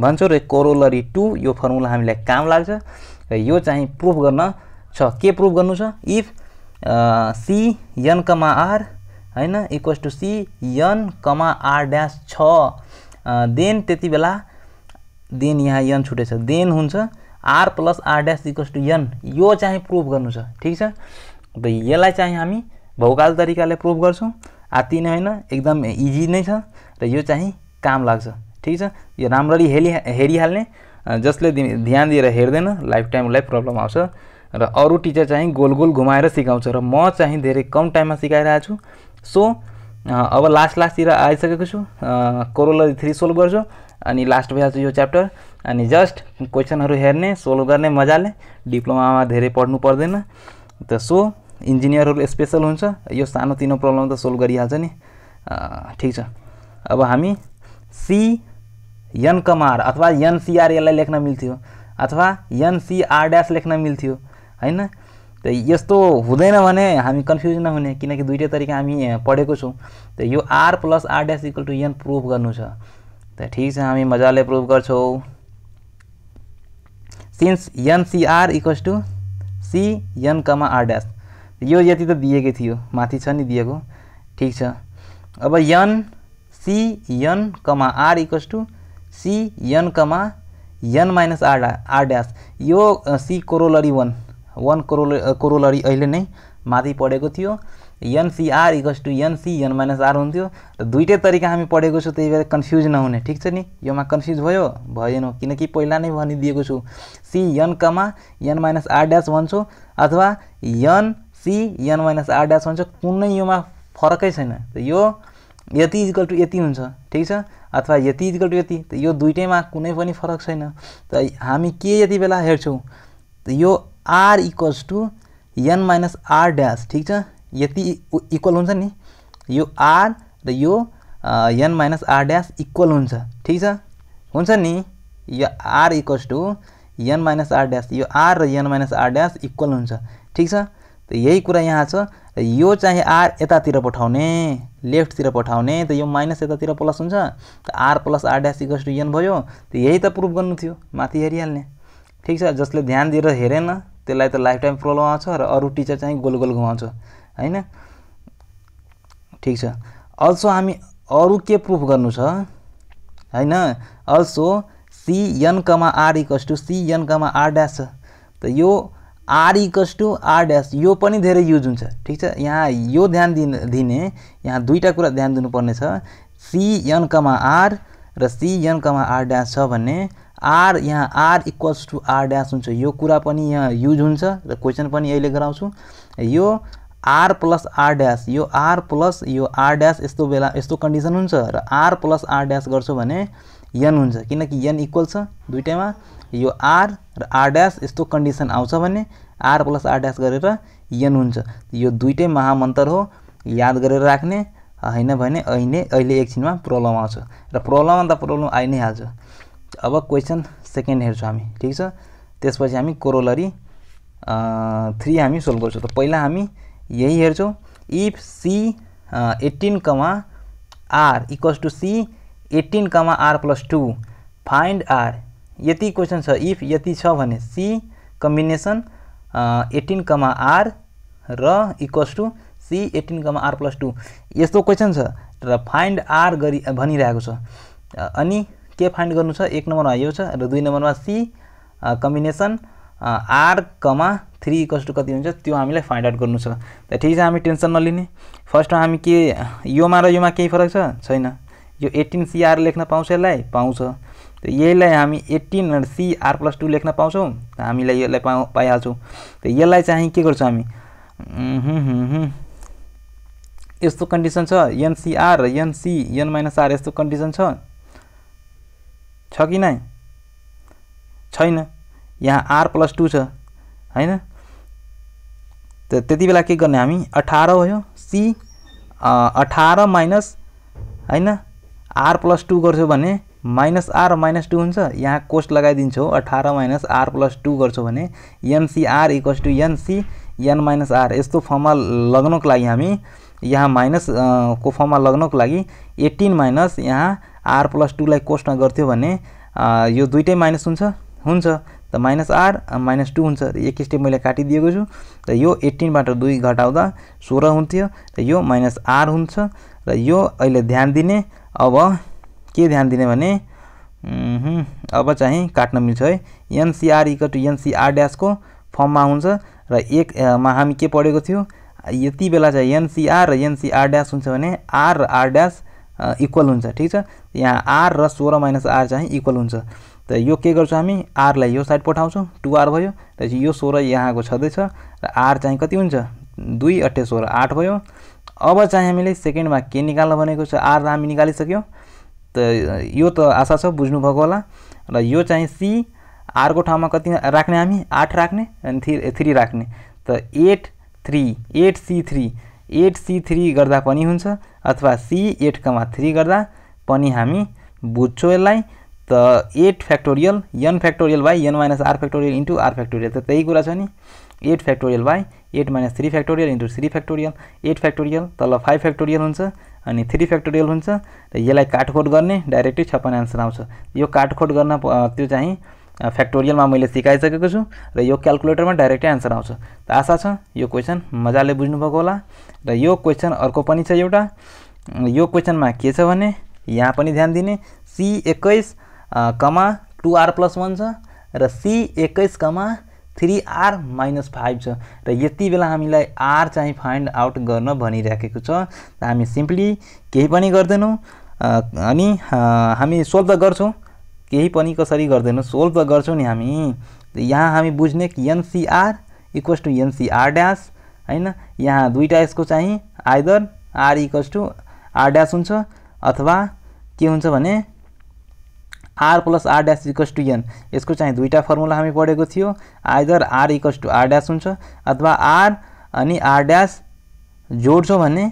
भन्छौँ र कोरोलरी टू यो फर्मुला हामीलाई काम लाग्छ र यो चाहिँ प्रुफ गर्न छ के प्रुफ गर्नु छ इफ सी एन आर होइन equals to C N comma R dash छ देन त्यति बेला देन यहाँ यन छुटेछ देन हुन्छ R plus are dash equals to N यो चाहिँ प्रुभ गर्नु छ ठिक छ र यसलाई चाहिँ हामी भौकाल तरिकाले प्रुभ गर्छौँ आति नै होइन एकदम इजी नै छ र यो चाहिँ काम लाग्छ ठिक छ यो राम्ररी हेरि हेरिहाल्ने जसले ध्यान दिएर हेर्दैन लाइफ टाइमलाई प्रब्लम आउँछ र अरू टिचर चाहिँ गोल गोल घुमाएर सिकाउँछ र म चाहिँ धेरै कम टाइममा सिकाइरहेको छु सो अब लास्ट लास्टतिर आइसकेको छु कोरोलरी थ्री सोल्भ गर्छु अनि लास्ट भइहाल्छ यो च्याप्टर अनि जस्ट क्वेसनहरू हेर्ने सोल्भ गर्ने मजाले डिप्लोमामा धेरै पढ्नु पर्दैन त सो इन्जिनियरहरू स्पेसल हुन्छ यो सानोतिनो प्रब्लम त सोल्भ गरिहाल्छ नि ठिक छ अब हामी सी यन कमार अथवा एनसिआर यसलाई लेख्न मिल्थ्यो अथवा एनसिआर ड्यास लेख्न मिल्थ्यो होइन त यस्तो हुँदैन भने हामी कन्फ्युज नहुने किनकि दुइटै तरिका हामी पढेको छौँ त यो R plus are dash equal to N prove गर्नु छ त ठिक छ हामी मजाले प्रुभ गर्छौँ since NCR equals to CN comma R dash यो यति त दिएकै थियो माथि छ नि दिएको ठिक छ अब N CN comma R equals to CN comma N minus R R dash यो सी कोरोलरी वान वान कोरोल करोलरी अहिले नै माथि पढेको थियो NCR equals to NC N minus R हुन्थ्यो र दुइटै तरिका हामी पढेको छौँ त्यही भएर कन्फ्युज नहुने ठिक छ नि योमा कन्फ्युज भयो भएन किनकि पहिला नै भनिदिएको छु C N comma N minus R dash भन्छौँ अथवा N C N minus R dash भन्छ कुनै योमा फरकै छैन त यो यति इजकल टु यति हुन्छ ठिक छ अथवा यति इजकल टु यति त यो दुइटैमा कुनै पनि फरक छैन त हामी के यति बेला हेर्छौँ यो R equals to N minus R dash ठिक छ यति इक्वल हुन्छ नि यो आर र यो an minus R dash equal हुन्छ ठिक छ हुन्छ नि यो R equals to N minus R dash यो आर र N minus R dash equal हुन्छ ठिक छ त यही कुरा यहाँ छ यो चाहिँ आर यतातिर पठाउने लेफ्टतिर पठाउने त यो माइनस यतातिर प्लस हुन्छ त R plus are dash equals to an भयो त यही त प्रुभ गर्नु थियो माथि हेरिहाल्ने ठिक छ जसले ध्यान दिएर हेरेन त्यसलाई त लाइफ टाइम प्रब्लम आउँछ र अरू टिचर चाहिँ गोल गोल घुमाउँछ होइन ठिक छ अल्सो हामी अरू के प्रुफ गर्नु छ होइन also CN comma R equals to CN comma R dash छ त यो R equals to are dash यो पनि धेरै युज हुन्छ ठिक छ यहाँ यो ध्यान दिन दिने यहाँ दुईवटा कुरा ध्यान दिनुपर्ने छ सिएन कमा आर र सिएन कमा आर ड्यास छ भन्ने आर यहाँ R equals to R dash हो यो कुरा पनि यहाँ यूज हुन्छ र क्वेसन पनि यो आर प्लस आर डैस यो आर प्लस यो आर डैश यस्तो बेला यस्तो कन्डिसन हुन्छ र आर प्लस आर डैस गर्छु भने यन हुन्छ किनकि यन इक्वल छ यो आर र आर ड्यास यस्तो कन्डिसन आउँछ भने आर प्लस आर डैस गरेर यन हुन्छ यो दुइटै हो याद गरेर राख्ने होइन भने अहिले अहिले एकछिनमा प्रब्लम आउँछ र प्रब्लममा प्रब्लम आइ नै हाल्छ अब क्वेसन सेकेन्ड हेर्छौँ हामी ठिक छ त्यसपछि हामी कोरोलरी थ्री हामी सोल्भ गर्छौँ त पहिला हामी यही हेर्छौँ if C eighteen comma R equals to C eighteen comma R plus two find R यति क्वेसन छ इफ यति छ भने C combination eighteen comma R र equals to C eighteen comma R plus two यस्तो क्वेसन छ र find are गरी भनिरहेको छ अनि के फाइन्ड गर्नु छ एक नम्बरमा यो छ र दुई नम्बरमा C combination R comma three equals कति हुन्छ त्यो हामीलाई फाइन्ड आउट गर्नु छ त ठिक छ हामी टेन्सन नलिने फर्स्टमा हामी के योमा र योमा केही फरक छ छैन यो एट्टिन सिआर लेख्न पाउँछ यसलाई पाउँछ त यसलाई हामी एट्टिन सिआर प्लस टू लेख्न पाउँछौँ हामीलाई यसलाई पाउ पाइहाल्छौँ त यसलाई चाहिँ के गर्छौँ हामी यस्तो कन्डिसन छ एनसिआर र एनसी एन माइनस आर यस्तो कन्डिसन छ कि नै छैन यहाँ आर प्लस टू छ ते बेला के करने हमी अठारह भयो सी अठारह माइनस है आर प्लस टू कर माइनस आर माइनस टू हो यहाँ कोस्ट लगाइ अठारह माइनस आर प्लस टू गर्छौँ भने इक्व to N C N minus R यो फर्म में लग्न को लगी हमी यहाँ माइनस को फर्म में लग्न को लगी एटीन माइनस यहाँ आर प्लस टूलाई कोष्टमा गर्थ्यो भने यो दुइटै माइनस हुन्छ हुन्छ त माइनस आर माइनस टू हुन्छ एक स्टेप मैले काटिदिएको छु र यो एट्टिनबाट दुई घटाउँदा सोह्र हुन्थ्यो र यो माइनस आर हुन्छ र यो अहिले ध्यान दिने अब के ध्यान दिने भने अब चाहिँ काट्न मिल्छ है एनसिआर इक्वल टु एनसिआर ड्यासको फर्ममा हुन्छ र एकमा हामी के पढेको थियो यति बेला चाहिँ एनसिआर र एनसिआर ड्यास हुन्छ भने आर र आर ड्यास इक्वल हुन्छ ठिक छ यहाँ आर र सोह्र माइनस आर चाहिँ इक्वल हुन्छ त यो के गर्छौँ हामी आरलाई यो साइड पठाउँछौँ टु आर भयो त्यसपछि यो सोह्र यहाँको छँदैछ र आर चाहिँ कति हुन्छ दुई अट्ठे सोह्र आठ भयो अब चाहिँ हामीले सेकेन्डमा के निकाल्न भनेको छ आर हामी निकालिसक्यौँ त यो त आशा छ बुझ्नुभएको होला र यो चाहिँ सी आरको ठाउँमा कति राख्ने हामी आठ राख्ने अनि थ्री थ्री राख्ने त eight three eight C three eight C three गर्दा पनि हुन्छ अथवा सी एट कमा थ्री गर्दा पनि हामी बुझ्छौँ यसलाई त eight factorial n factorial by an minus are factorial into are factorial त त्यही कुरा छ नि eight factorial by eight minus three factorial into three factorial eight factorial तल फाइभ फ्याक्टोरियल हुन्छ अनि थ्री फ्याक्टोरियल हुन्छ र यसलाई काटखोट गर्ने डाइरेक्टै छप्पन एन्सर आउँछ यो काटखोट गर्न त्यो चाहिँ फ्याक्टोरियलमा मैले सिकाइसकेको छु र यो क्यालकुलेटरमा डाइरेक्टै एन्सर आउँछ त आशा छ यो क्वेसन मजाले बुझ्नुभएको होला र यो क्वेसन अर्को पनि छ एउटा यो क्वेसनमा के छ भने यहाँ पनि ध्यान दिने सी एक्काइस comma two r plus one छ र सी एक्काइस comma three r minus five छ र यति बेला हामीलाई आर चाहिँ फाइन्ड आउट गर्न भनिराखेको छ हामी सिम्पली केही पनि गर्दैनौँ अनि हामी सोल्भ त गर्छौँ केही पनि कसरी गर्दैनौँ सोल्भ त गर्छौँ नि हामी यहाँ हामी बुझ्ने कि nCr equals to nCr dash होइन यहाँ दुईवटा यसको चाहिँ either r equals to are dash हुन्छ अथवा के हुन्छ भने r plus are dash to n यसको चाहिँ दुईवटा फर्मुला हामी पढेको थियो either r equals to are dash हुन्छ अथवा आर अनि आर ड्यास जोड्छौँ भने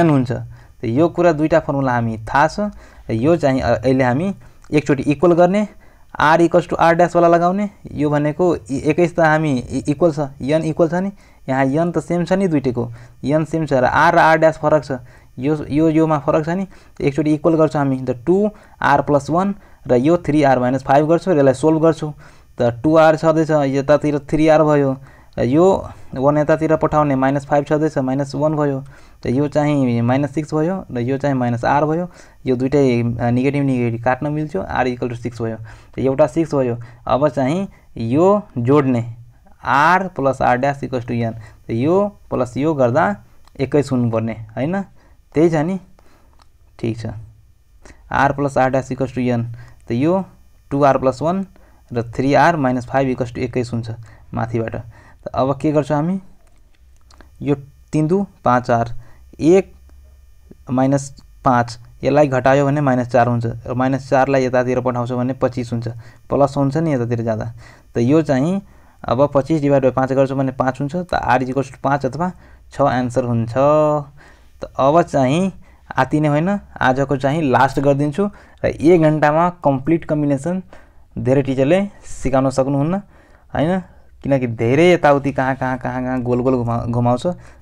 एन हुन्छ यो कुरा दुईवटा फर्मुला हामी थाहा छ यो चाहिँ अहिले हामी एकचोटि इक्वल गर्ने आर इक्वल्स टु आर ड्यासवाला लगाउने यो भनेको एकैस त हामी इक्वल छ यन इक्वल छ नि यहाँ यन त सेम छ नि दुइटैको यन सेम छ र आर र आर ड्यास फरक छ यो यो योमा फरक छ नि एकचोटि इक्वल गर्छौँ हामी त टु आर प्लस वान र यो थ्री आर माइनस फाइभ गर्छौँ र यसलाई सोल्भ गर्छौँ त टु आर छँदैछ यतातिर थ्री आर भयो यो वान यतातिर पठाउने माइनस फाइभ छँदैछ माइनस वान भयो त यो चाहिँ माइनस सिक्स भयो र यो चाहिँ माइनस आर भयो यो दुइटै नेगेटिभ निगेटिभ काट्न मिल्थ्यो आर इक्वल टु सिक्स भयो एउटा सिक्स भयो अब चाहिँ यो जोड्ने r plus are dash equal to n यो प्लस यो गर्दा एक्काइस हुनुपर्ने होइन त्यही छ नि ठिक छ r plus are dash equals to n त यो टु आर प्लस वान र three r minus five equals to एक्काइस हुन्छ माथिबाट त अब के गर्छौँ हामी यो तिन दु पाँच चार एक माइनस पाँच यसलाई घटायो भने माइनस चार हुन्छ र माइनस चारलाई यतातिर पठाउँछ भने पच्चिस हुन्छ प्लस हुन्छ नि यतातिर जाँदा त यो चाहिँ अब पच्चिस डिभाइड बाई पाँच गर्छौँ भने पाँच हुन्छ त आर इजिकल्स टु पाँच अथवा छ एन्सर हुन्छ त अब चाहिँ आति नै होइन आजको चाहिँ लास्ट गरिदिन्छु र एक घन्टामा कम्प्लिट कम्बिनेसन धेरै टिचरले सिकाउन सक्नुहुन्न होइन क्योंकि धेरे ये कह कह कह गोल गोल घुमा घुमा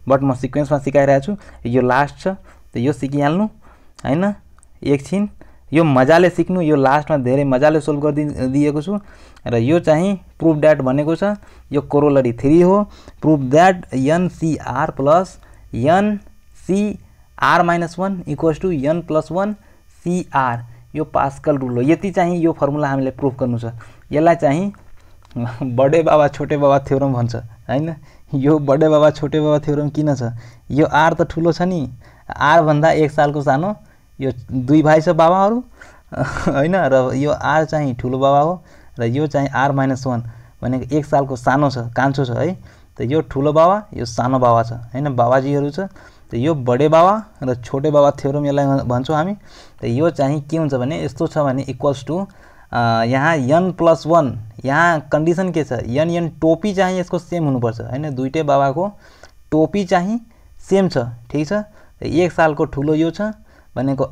बट म में सीकाई रहा यो लास्ट छ त यो सिकिहाल्नु होइन एकछिन यो मजा सीक्न यो लास्ट में धेरे मजा सोल्व कर छु रो चाह प्रूफ डैट बने यो कोरोलरी थ्री हो proof C r plus C r minus one equal to n plus C r यो पास्कल रूल हो ये चाहिए यो फर्मुला हमें प्रूफ कर बडे बाबा छोटे बाबा थ्योरम भन्छ होइन यो बडे बाबा छोटे बाबा थ्योरम किन छ यो आर त ठुलो छ नि आरभन्दा एक सालको सानो यो दुई भाइ छ बाबाहरू होइन र यो आर चाहिँ ठुलो बाबा हो र यो चाहिँ आर माइनस वान भनेको एक सालको सानो छ कान्छो छ है त यो ठुलो बाबा यो सानो बाबा छ होइन बाबाजीहरू छ त यो बडे बाबा र छोटे बाबा थ्योरम यसलाई भन्छौँ हामी त यो चाहिँ के हुन्छ भने यस्तो छ भने इक्वल्स टु यहाँ यन प्लस वन यहाँ कंडीशन के यन यन टोपी चाहिए इसको सेम है दुईटे बाबा को टोपी चाहिए सेम छ ठीक है तो एक को ठूल यो छ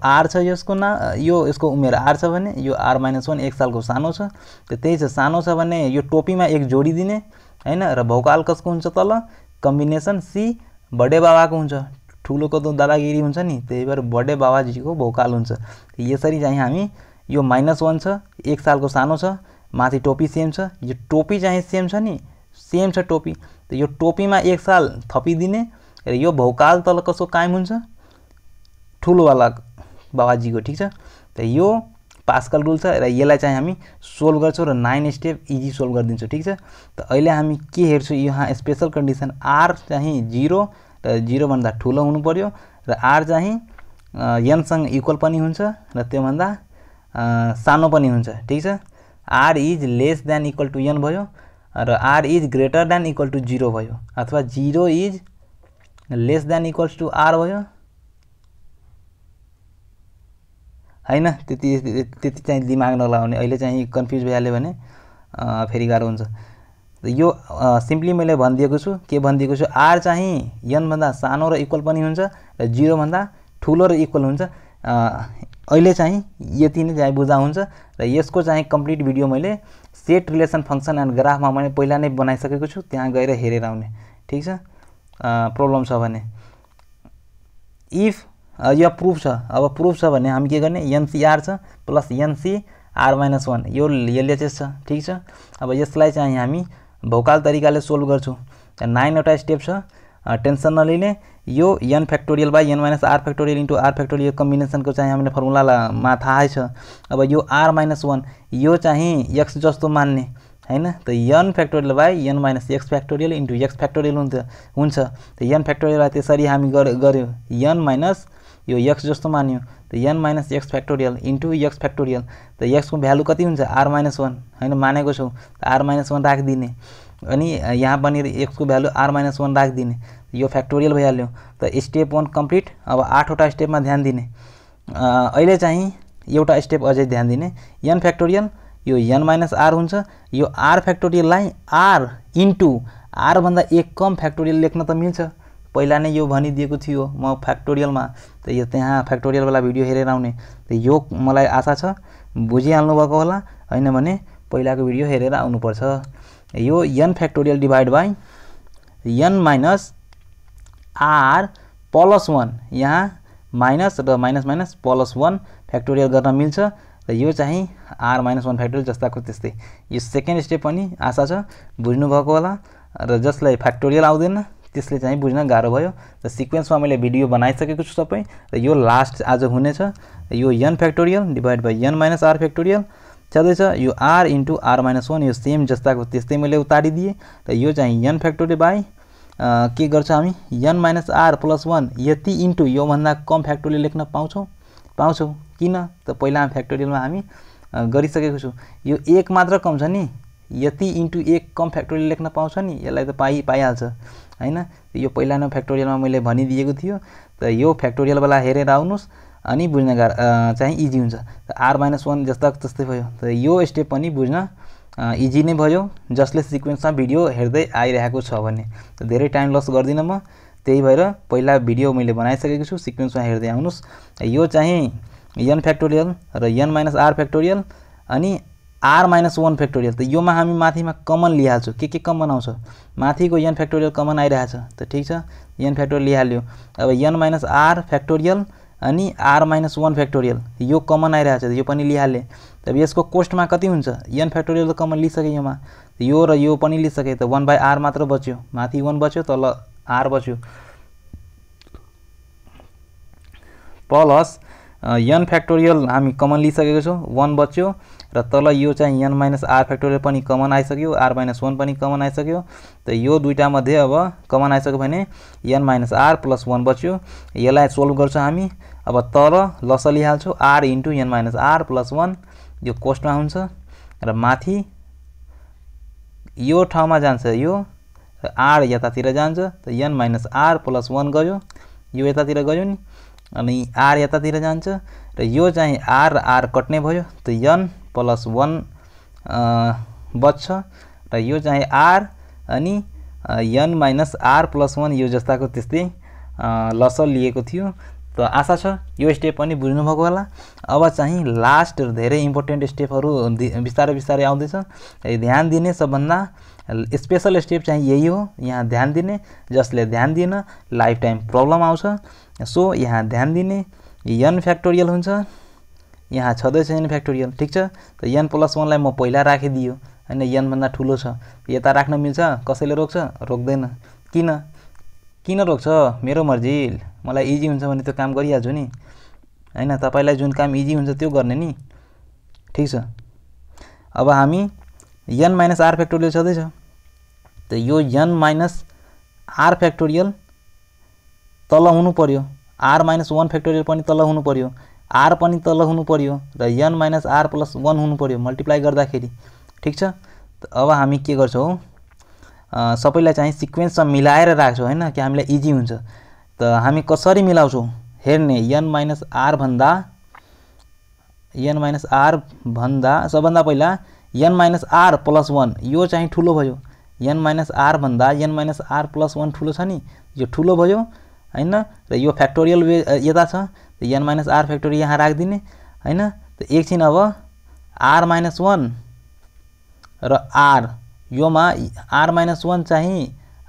आर छो ना यो इसको उमेर आर छो यो आर माइनस वन एक साल सानो तो सानो छ भने यो एक जोड़ी दिने होना भौकाल कस को तल कम्बिनेसन सी बडे को ठूल को तो दादागिरी हुन्छ नि त्यही तो को भौकाल हो इसी चाहिए हमी यो माइनस वान छ एक सालको सानो छ माथि टोपी सेम छ यो टोपी चाहिँ सेम छ नि सेम छ टोपी त यो टोपीमा एक साल थपिदिने र यो भौकाल तल कसको कायम हुन्छ ठुलोवाला बाबाजीको ठिक छ त यो पास्कल रुल छ र यसलाई चाहिँ हामी सोल्भ गर्छौँ र नाइन स्टेप इजी सोल्भ गरिदिन्छौँ ठिक छ त अहिले हामी के हेर्छौँ यहाँ स्पेसल कन्डिसन आर चाहिँ जिरो र जिरोभन्दा ठुलो हुनु पऱ्यो र आर चाहिँ यनसँग इक्वल पनि हुन्छ र त्योभन्दा सानो पनि हुन्छ ठिक छ r is less than equal to an भयो र r is greater than equal to zero भयो अथवा zero is less than equals to r भयो होइन त्यति त्यति चाहिँ दिमाग नलाउने अहिले चाहिँ कन्फ्युज भइहाल्यो भने फेरि गाह्रो हुन्छ यो सिम्पली मैले भनिदिएको छु के भनिदिएको छु आर चाहिँ यनभन्दा सानो र इक्वल पनि हुन्छ र जिरोभन्दा ठुलो र इक्वल हुन्छ अहिले चाहिँ यति नै चाहिँ बुझा हुन्छ र यसको चाहिँ कम्प्लिट भिडियो मैले सेट रिलेसन फङ्सन एन्ड ग्राफमा मैले पहिला नै बनाइसकेको छु त्यहाँ गएर हेरेर आउने ठिक छ प्रब्लम छ भने इफ यो प्रुफ छ अब प्रुफ छ भने हामी के गर्ने एनसिआर छ प्लस एनसिआर माइनस वान यो एलएचएस छ ठिक छ अब यसलाई चाहिँ हामी भोकाल तरिकाले सोल्भ गर्छौँ नाइनवटा स्टेप छ टेन्सन नलिने यो an factorial by an minus are factorial into are factorial कम्बिनेसनको चाहिँ हामीले फर्मुलामा थाहै छ अब यो आर माइनस वान यो चाहिँ एक्स जस्तो मान्ने होइन त n factorial by an minus x factorial into x factorial हुन्छ हुन्छ त यन फ्याक्टोरियललाई त्यसरी हामी गऱ्यौँ यन माइनस यो एक्स जस्तो मान्यो त यन minus x factorial into x factorial त एक्सको भ्यालु कति हुन्छ आर माइनस वान होइन मानेको छौँ आर माइनस वान राखिदिने अनि यहाँ पनि एक्सको भ्यालु आर माइनस वान राखिदिने यो फ्याक्टोरियल भइहाल्यो त स्टेप वान कम्प्लिट अब आठवटा स्टेपमा ध्यान दिने अहिले चाहिँ एउटा स्टेप अझै ध्यान दिने एन फ्याक्टोरियल यो एन माइनस आर हुन्छ यो आर फ्याक्टोरियललाई आर इन्टु आरभन्दा एक कम फ्याक्टोरियल लेख्न त मिल्छ पहिला नै यो भनिदिएको थियो म फ्याक्टोरियलमा त यो त्यहाँ फ्याक्टोरियलवाला भिडियो हेरेर आउने त यो मलाई आशा छ बुझिहाल्नु भएको होला होइन भने पहिलाको भिडियो हेरेर आउनुपर्छ यो an factorial divide by an minus r plus one यहाँ माइनस र minus minus plus one factorial गर्न मिल्छ र यो चाहिँ आर माइनस वान फ्याक्टोरियल जस्ताको त्यस्तै यो सेकेन्ड स्टेप पनि आशा छ बुझ्नुभएको होला र जसलाई फ्याक्टोरियल आउँदैन त्यसले चाहिँ बुझ्न गाह्रो भयो र सिक्वेन्समा मैले भिडियो बनाइसकेको छु सबै र यो लास्ट आज हुनेछ यो an factorial divide by an minus are factorial छँदैछ यो r into r minus one यो सेम जस्ताको त्यस्तै मैले उतारिदिएँ र यो चाहिँ एन फ्याक्टोरियल बाई के गर्छौँ हामी n minus r plus one यति इन्टु योभन्दा कम फ्याक्टोरियल लेख्न पाउँछौँ पाउँछौँ किन त पहिला फ्याक्टोरियलमा हामी गरिसकेको छौँ यो एक मात्र कम छ नि यति इन्टु एक कम फ्याक्टोरियल लेख्न पाउँछ नि यसलाई त पाइ पाइहाल्छ होइन यो पहिला नै फ्याक्टोरियलमा मैले भनिदिएको थियो त यो फ्याक्टोरियलवाला हेरेर आउनुहोस् अनि बुझ्न चाहिँ इजी हुन्छ आर माइनस वान जस्ता जस्तै भयो त यो स्टेप पनि बुझ्न इजी नै भयो जसले सिक्वेन्समा भिडियो हेर्दै आइरहेको छ भने त धेरै टाइम लस गर्दिनँ म त्यही भएर पहिला भिडियो मैले बनाइसकेको छु सिक्वेन्समा हेर्दै आउनुहोस् यो चाहिँ यन फ्याक्टोरियल र यन माइनस आर फ्याक्टोरियल अनि आर माइनस वान फ्याक्टोरियल त योमा हामी माथिमा कमन लिइहाल्छौँ के के कमन आउँछ माथिको यन फ्याक्टोरियल कमन आइरहेछ त ठिक छ यन फ्याक्टोरियल लिइहाल्यो अब यन माइनस आर फ्याक्टोरियल अनि आर माइनस वान फ्याक्टोरियल यो कमन आइरहेछ यो पनि लिइहालेँ अब यसको कोस्टमा कति हुन्छ एन फ्याक्टोरियल त कमन लिइसकेँ योमा यो र यो पनि लिइसकेँ त वान बाई आर मात्र बच्यो माथि वान बच्यो तल आर बच्यो प्लस एन फ्याक्टोरियल हामी कमन लिइसकेको छौँ वान बच्यो र तल यो चाहिँ एन माइनस आर फ्याक्टोरियल पनि कमन आइसक्यो आर माइनस वान पनि कमन आइसक्यो त यो दुइटामध्ये अब कमन आइसक्यो भने n minus r plus one बच्यो यसलाई सोल्भ गर्छौँ हामी अब तल लस लिइहाल्छौँ r into n minus r plus one यो कोस्टमा हुन्छ र माथि यो ठाउँमा जान्छ यो र आर यतातिर जान्छ त n minus r plus one गयो यो यतातिर गयो नि अनि आर यतातिर जान्छ र यो चाहिँ आर आर कट्ने भयो त एन प्लस वान बच्छ र यो चाहिँ आर अनि n minus r plus one यो जस्ताको त्यस्तै लस लिएको थियो त आशा छ यो स्टेप पनि बुझ्नुभएको होला अब चाहिँ लास्ट धेरै इम्पोर्टेन्ट स्टेपहरू बिस्तारै बिस्तारै आउँदैछ ध्यान दिने सबभन्दा स्पेसल स्टेप चाहिँ यही हो यहाँ ध्यान दिने जसले ध्यान दिन लाइफ टाइम प्रब्लम आउँछ सो यहाँ ध्यान दिने यन फ्याक्टोरियल हुन्छ यहाँ छँदैछ यन फ्याक्टोरियल ठिक छ त यन प्लस वानलाई म पहिला राखिदियो होइन यनभन्दा ठुलो छ यता राख्न मिल्छ कसैले रोक्छ रोक्दैन किन किन रोक्छ मेरो मर्जी मलाई इजी हुन्छ भने त्यो काम गरिहाल्छु नि होइन तपाईँलाई जुन काम इजी हुन्छ त्यो गर्ने नि ठिक छ अब हामी यन माइनस आर फ्याक्टोरियल छँदैछ त यो यन माइनस आर फ्याक्टोरियल तल हुनु पऱ्यो आर माइनस वान फ्याक्टोरियल पनि तल हुनु पऱ्यो आर पनि तल हुनु पऱ्यो र n minus r plus one हुनु पऱ्यो मल्टिप्लाई गर्दाखेरि ठिक छ अब हामी के गर्छौँ सबैलाई चाहिँ सिक्वेन्समा मिलाएर राख्छौँ होइन कि हामीलाई इजी हुन्छ त हामी कसरी मिलाउँछौँ हेर्ने एन माइनस आरभन्दा एन माइनस आरभन्दा सबभन्दा पहिला n minus r plus one यो चाहिँ ठुलो भयो एन माइनस आरभन्दा n minus r plus one ठुलो छ नि यो ठुलो भयो होइन र यो फ्याक्टोरियल वे यता छ एन माइनस आर फ्याक्टोरी यहाँ राखिदिने होइन त एकछिन अब आर माइनस वान र आर योमा आर माइनस वान चाहिँ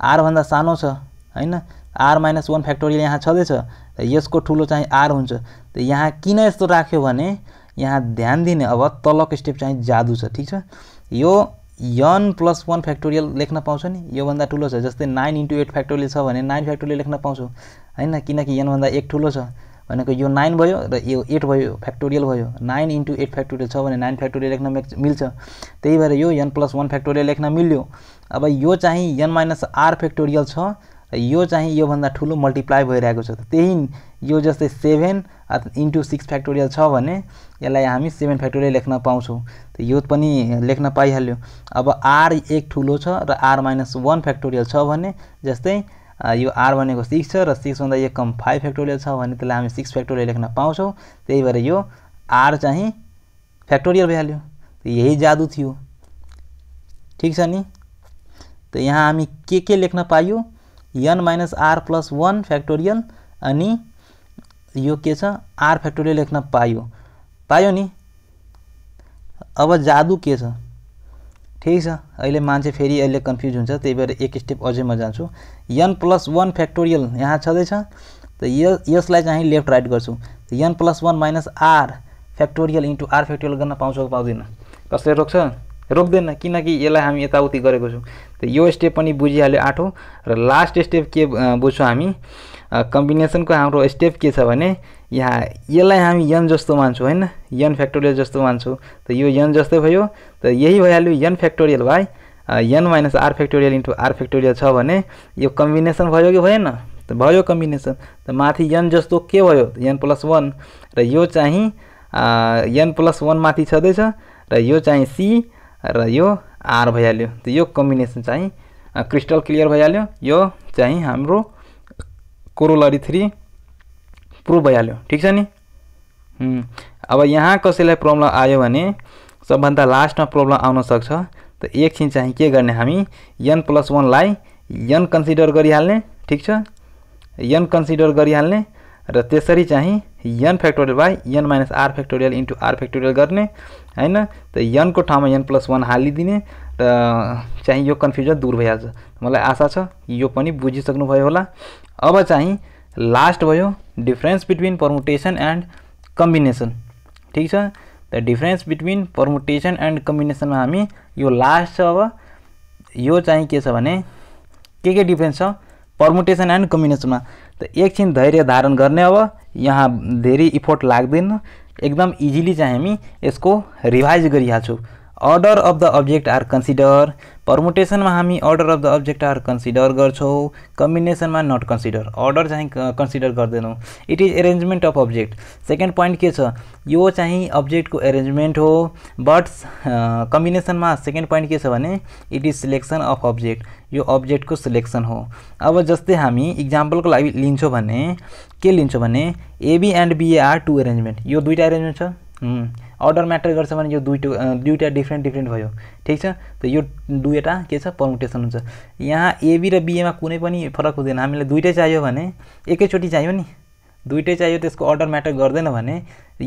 आरभन्दा सानो छ होइन आर माइनस वान फ्याक्टोरियल यहाँ छँदैछ र यसको ठुलो चाहिँ आर हुन्छ त यहाँ किन यस्तो राख्यो भने यहाँ ध्यान दिने अब तलको स्टेप चाहिँ जादु छ ठिक छ यो यन प्लस वान फ्याक्टोरियल लेख्न पाउँछ नि योभन्दा ठुलो छ जस्तै नाइन इन्टु एट फ्याक्टोरियल छ भने नाइन फ्याक्टोरियल लेख्न पाउँछु होइन किनकि यनभन्दा एक ठुलो छ भनेको यो नाइन भयो र यो एट भयो फ्याक्टोरियल भयो नाइन इन्टु एट फ्याक्टोरियल छ भने नाइन फ्याक्टोरियल लेख्न मिल्छ त्यही भएर यो एन प्लस वान फ्याक्टोरियल लेख्न मिल्यो अब यो चाहिँ एन माइनस आर फ्याक्टोरियल छ र यो चाहिँ योभन्दा ठुलो मल्टिप्लाई भइरहेको छ त्यही यो जस्तै सेभेन इन्टु सिक्स फ्याक्टोरियल छ भने यसलाई हामी सेभेन फ्याक्टोरियल लेख्न पाउँछौँ त यो पनि लेख्न पाइहाल्यो अब आर एक ठुलो छ र आर माइनस वान फ्याक्टोरियल छ भने जस्तै यो आर भनेको सिक्स छ र सिक्स भन्दा कम फाइव फैक्टोरियल छ भने त्यसलाई हामी सिक्स फ्याक्टोरियल लेख्न पाउँछौँ त्यही भएर यो आर चाहिँ फ्याक्टोरियल भ्याल्यु यही जादु थियो ठीक छ नि तो यहाँ हामी के के लेख्न पायो n minus r plus one factorial अनि यो के छ आर फ्याक्टोरियल लेख्न पायो पायो नि अब जादू के छ ठिक छ अहिले मान्छे फेरि अहिले कन्फ्युज हुन्छ त्यही भएर एक स्टेप अझै म जान्छु यन प्लस वान फ्याक्टोरियल यहाँ छँदैछ त यस यसलाई चाहिँ लेफ्ट राइट गर्छु n plus one minus are factorial into are factorial गर्न पाउँछ कि पाउँदैन कसले रोक्छ रोक्दैन किनकि यसलाई हामी यताउति गरेको छौँ त यो स्टेप पनि बुझिहाल्यो आठौँ र लास्ट स्टेप के बुझ्छौँ हामी कम्बिनेसनको हाम्रो स्टेप के छ भने यहाँ यसलाई हामी यन जस्तो मान्छौँ होइन यन फ्याक्टोरियल जस्तो मान्छौँ त यो यन जस्तै भयो त यही भइहाल्यो n factorial by n minus are factorial into are factorial छ भने यो कम्बिनेसन भयो कि भएन त भयो कम्बिनेसन त माथि यन जस्तो के भयो यन प्लस वान र यो चाहिँ यन प्लस वान माथि छँदैछ र यो चाहिँ सी र यो आर भइहाल्यो त यो कम्बिनेसन चाहिँ क्रिस्टल क्लियर भइहाल्यो यो चाहिँ हाम्रो कोरोलरी थ्री प्रुभ भइहाल्यो ठिक छ नि अब यहाँ कसैलाई प्रब्लम आयो भने सबभन्दा लास्टमा प्रब्लम आउन सक्छ त एकछिन चाहिँ के गर्ने हामी यन प्लस वानलाई यन कन्सिडर गरिहाल्ने ठिक छ यन कन्सिडर गरिहाल्ने र त्यसरी चाहिँ n factorial by N minus are factorial into are factorial गर्ने होइन त यनको ठाउँमा यन प्लस वान हालिदिने र चाहिँ यो कन्फ्युजन दूर भइहाल्छ मलाई आशा छ यो पनि बुझिसक्नुभयो होला अब चाहिँ लास्ट भो difference between permutation and combination ठीक है difference between between and combination में हमी ये लास्ट अब यह चाहिए के के के डिफ्रेन्स एंड कम्बिनेसन में तो एक एकछिन धैर्य धारण करने अब यहाँ धेरी इफोर्ट लगे एकदम इजीली चाहिए हमी इसको रिभाइज कर order of the object are consider पर्मुटेसनमा हामी order of the object are consider गर्छौँ कम्बिनेसनमा नट कन्सिडर अर्डर चाहिँ कन्सिडर गर्दैनौँ it is arrangement of object second point के छ यो चाहिँ अब्जेक्टको एरेन्जमेन्ट हो बट कम्बिनेसनमा सेकेन्ड पोइन्ट के छ भने it is selection of object यो अब्जेक्टको सिलेक्सन हो अब जस्तै हामी इक्जाम्पलको लागि लिन्छौँ भने के लिन्छौँ भने AB and BA are two arrangement यो दुईवटा एरेन्जमेन्ट छ अर्डर म्याटर गर्छ भने यो दुइटो दुईवटा डिफ्रेन्ट डिफ्रेन्ट भयो ठिक छ त यो दुईवटा के छ पर्मुटेसन हुन्छ यहाँ एबी र बिएमा कुनै पनि फरक हुँदैन हामीलाई दुइटै चाहियो भने एकैचोटि चाहियो नि दुइटै चाहियो त्यसको अर्डर म्याटर गर्दैन भने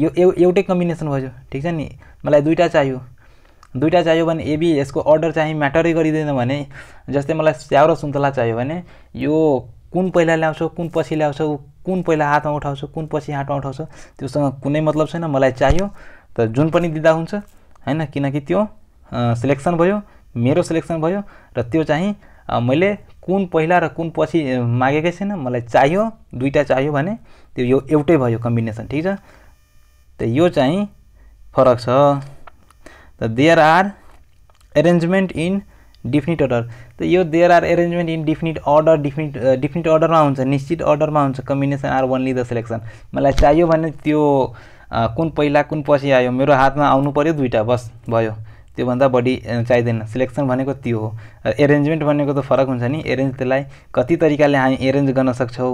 यो एउटै कम्बिनेसन भयो ठिक छ नि मलाई दुइटा चाहियो दुइटा चाहियो भने एबी यसको अर्डर चाहिँ म्याटरै गरिँदैन भने जस्तै मलाई स्याउ र सुन्तला चाहियो भने यो कुन पहिला ल्याउँछौ कुन पछि ल्याउँछौ कुन पहिला हातमा उठाउँछौ कुन पछि हातमा उठाउँछौ त्योसँग कुनै मतलब छैन मलाई चाहियो त जुन पनि दिँदा हुन्छ होइन किनकि त्यो सिलेक्सन भयो मेरो सिलेक्सन भयो र त्यो चाहिँ मैले कुन पहिला र कुन पछि मागेकै छैन मलाई चाहियो दुइटा चाहियो भने त्यो यो एउटै भयो कम्बिनेसन ठिक छ त यो चाहिँ फरक छ त there are arrangement in definite order त यो there are arrangement in definite order definite definite अर्डरमा हुन्छ निश्चित अर्डरमा हुन्छ combination are only the selection मलाई चाहियो भने त्यो कुन पहिला कुन पछि आयो मेरो हातमा आउनु पऱ्यो दुइटा बस भयो त्योभन्दा बढी चाहिँदैन सिलेक्सन भनेको त्यो हो एरेन्जमेन्ट भनेको त फरक हुन्छ नि एरेन्ज त्यसलाई कति तरिकाले हामी एरेन्ज गर्न सक्छौँ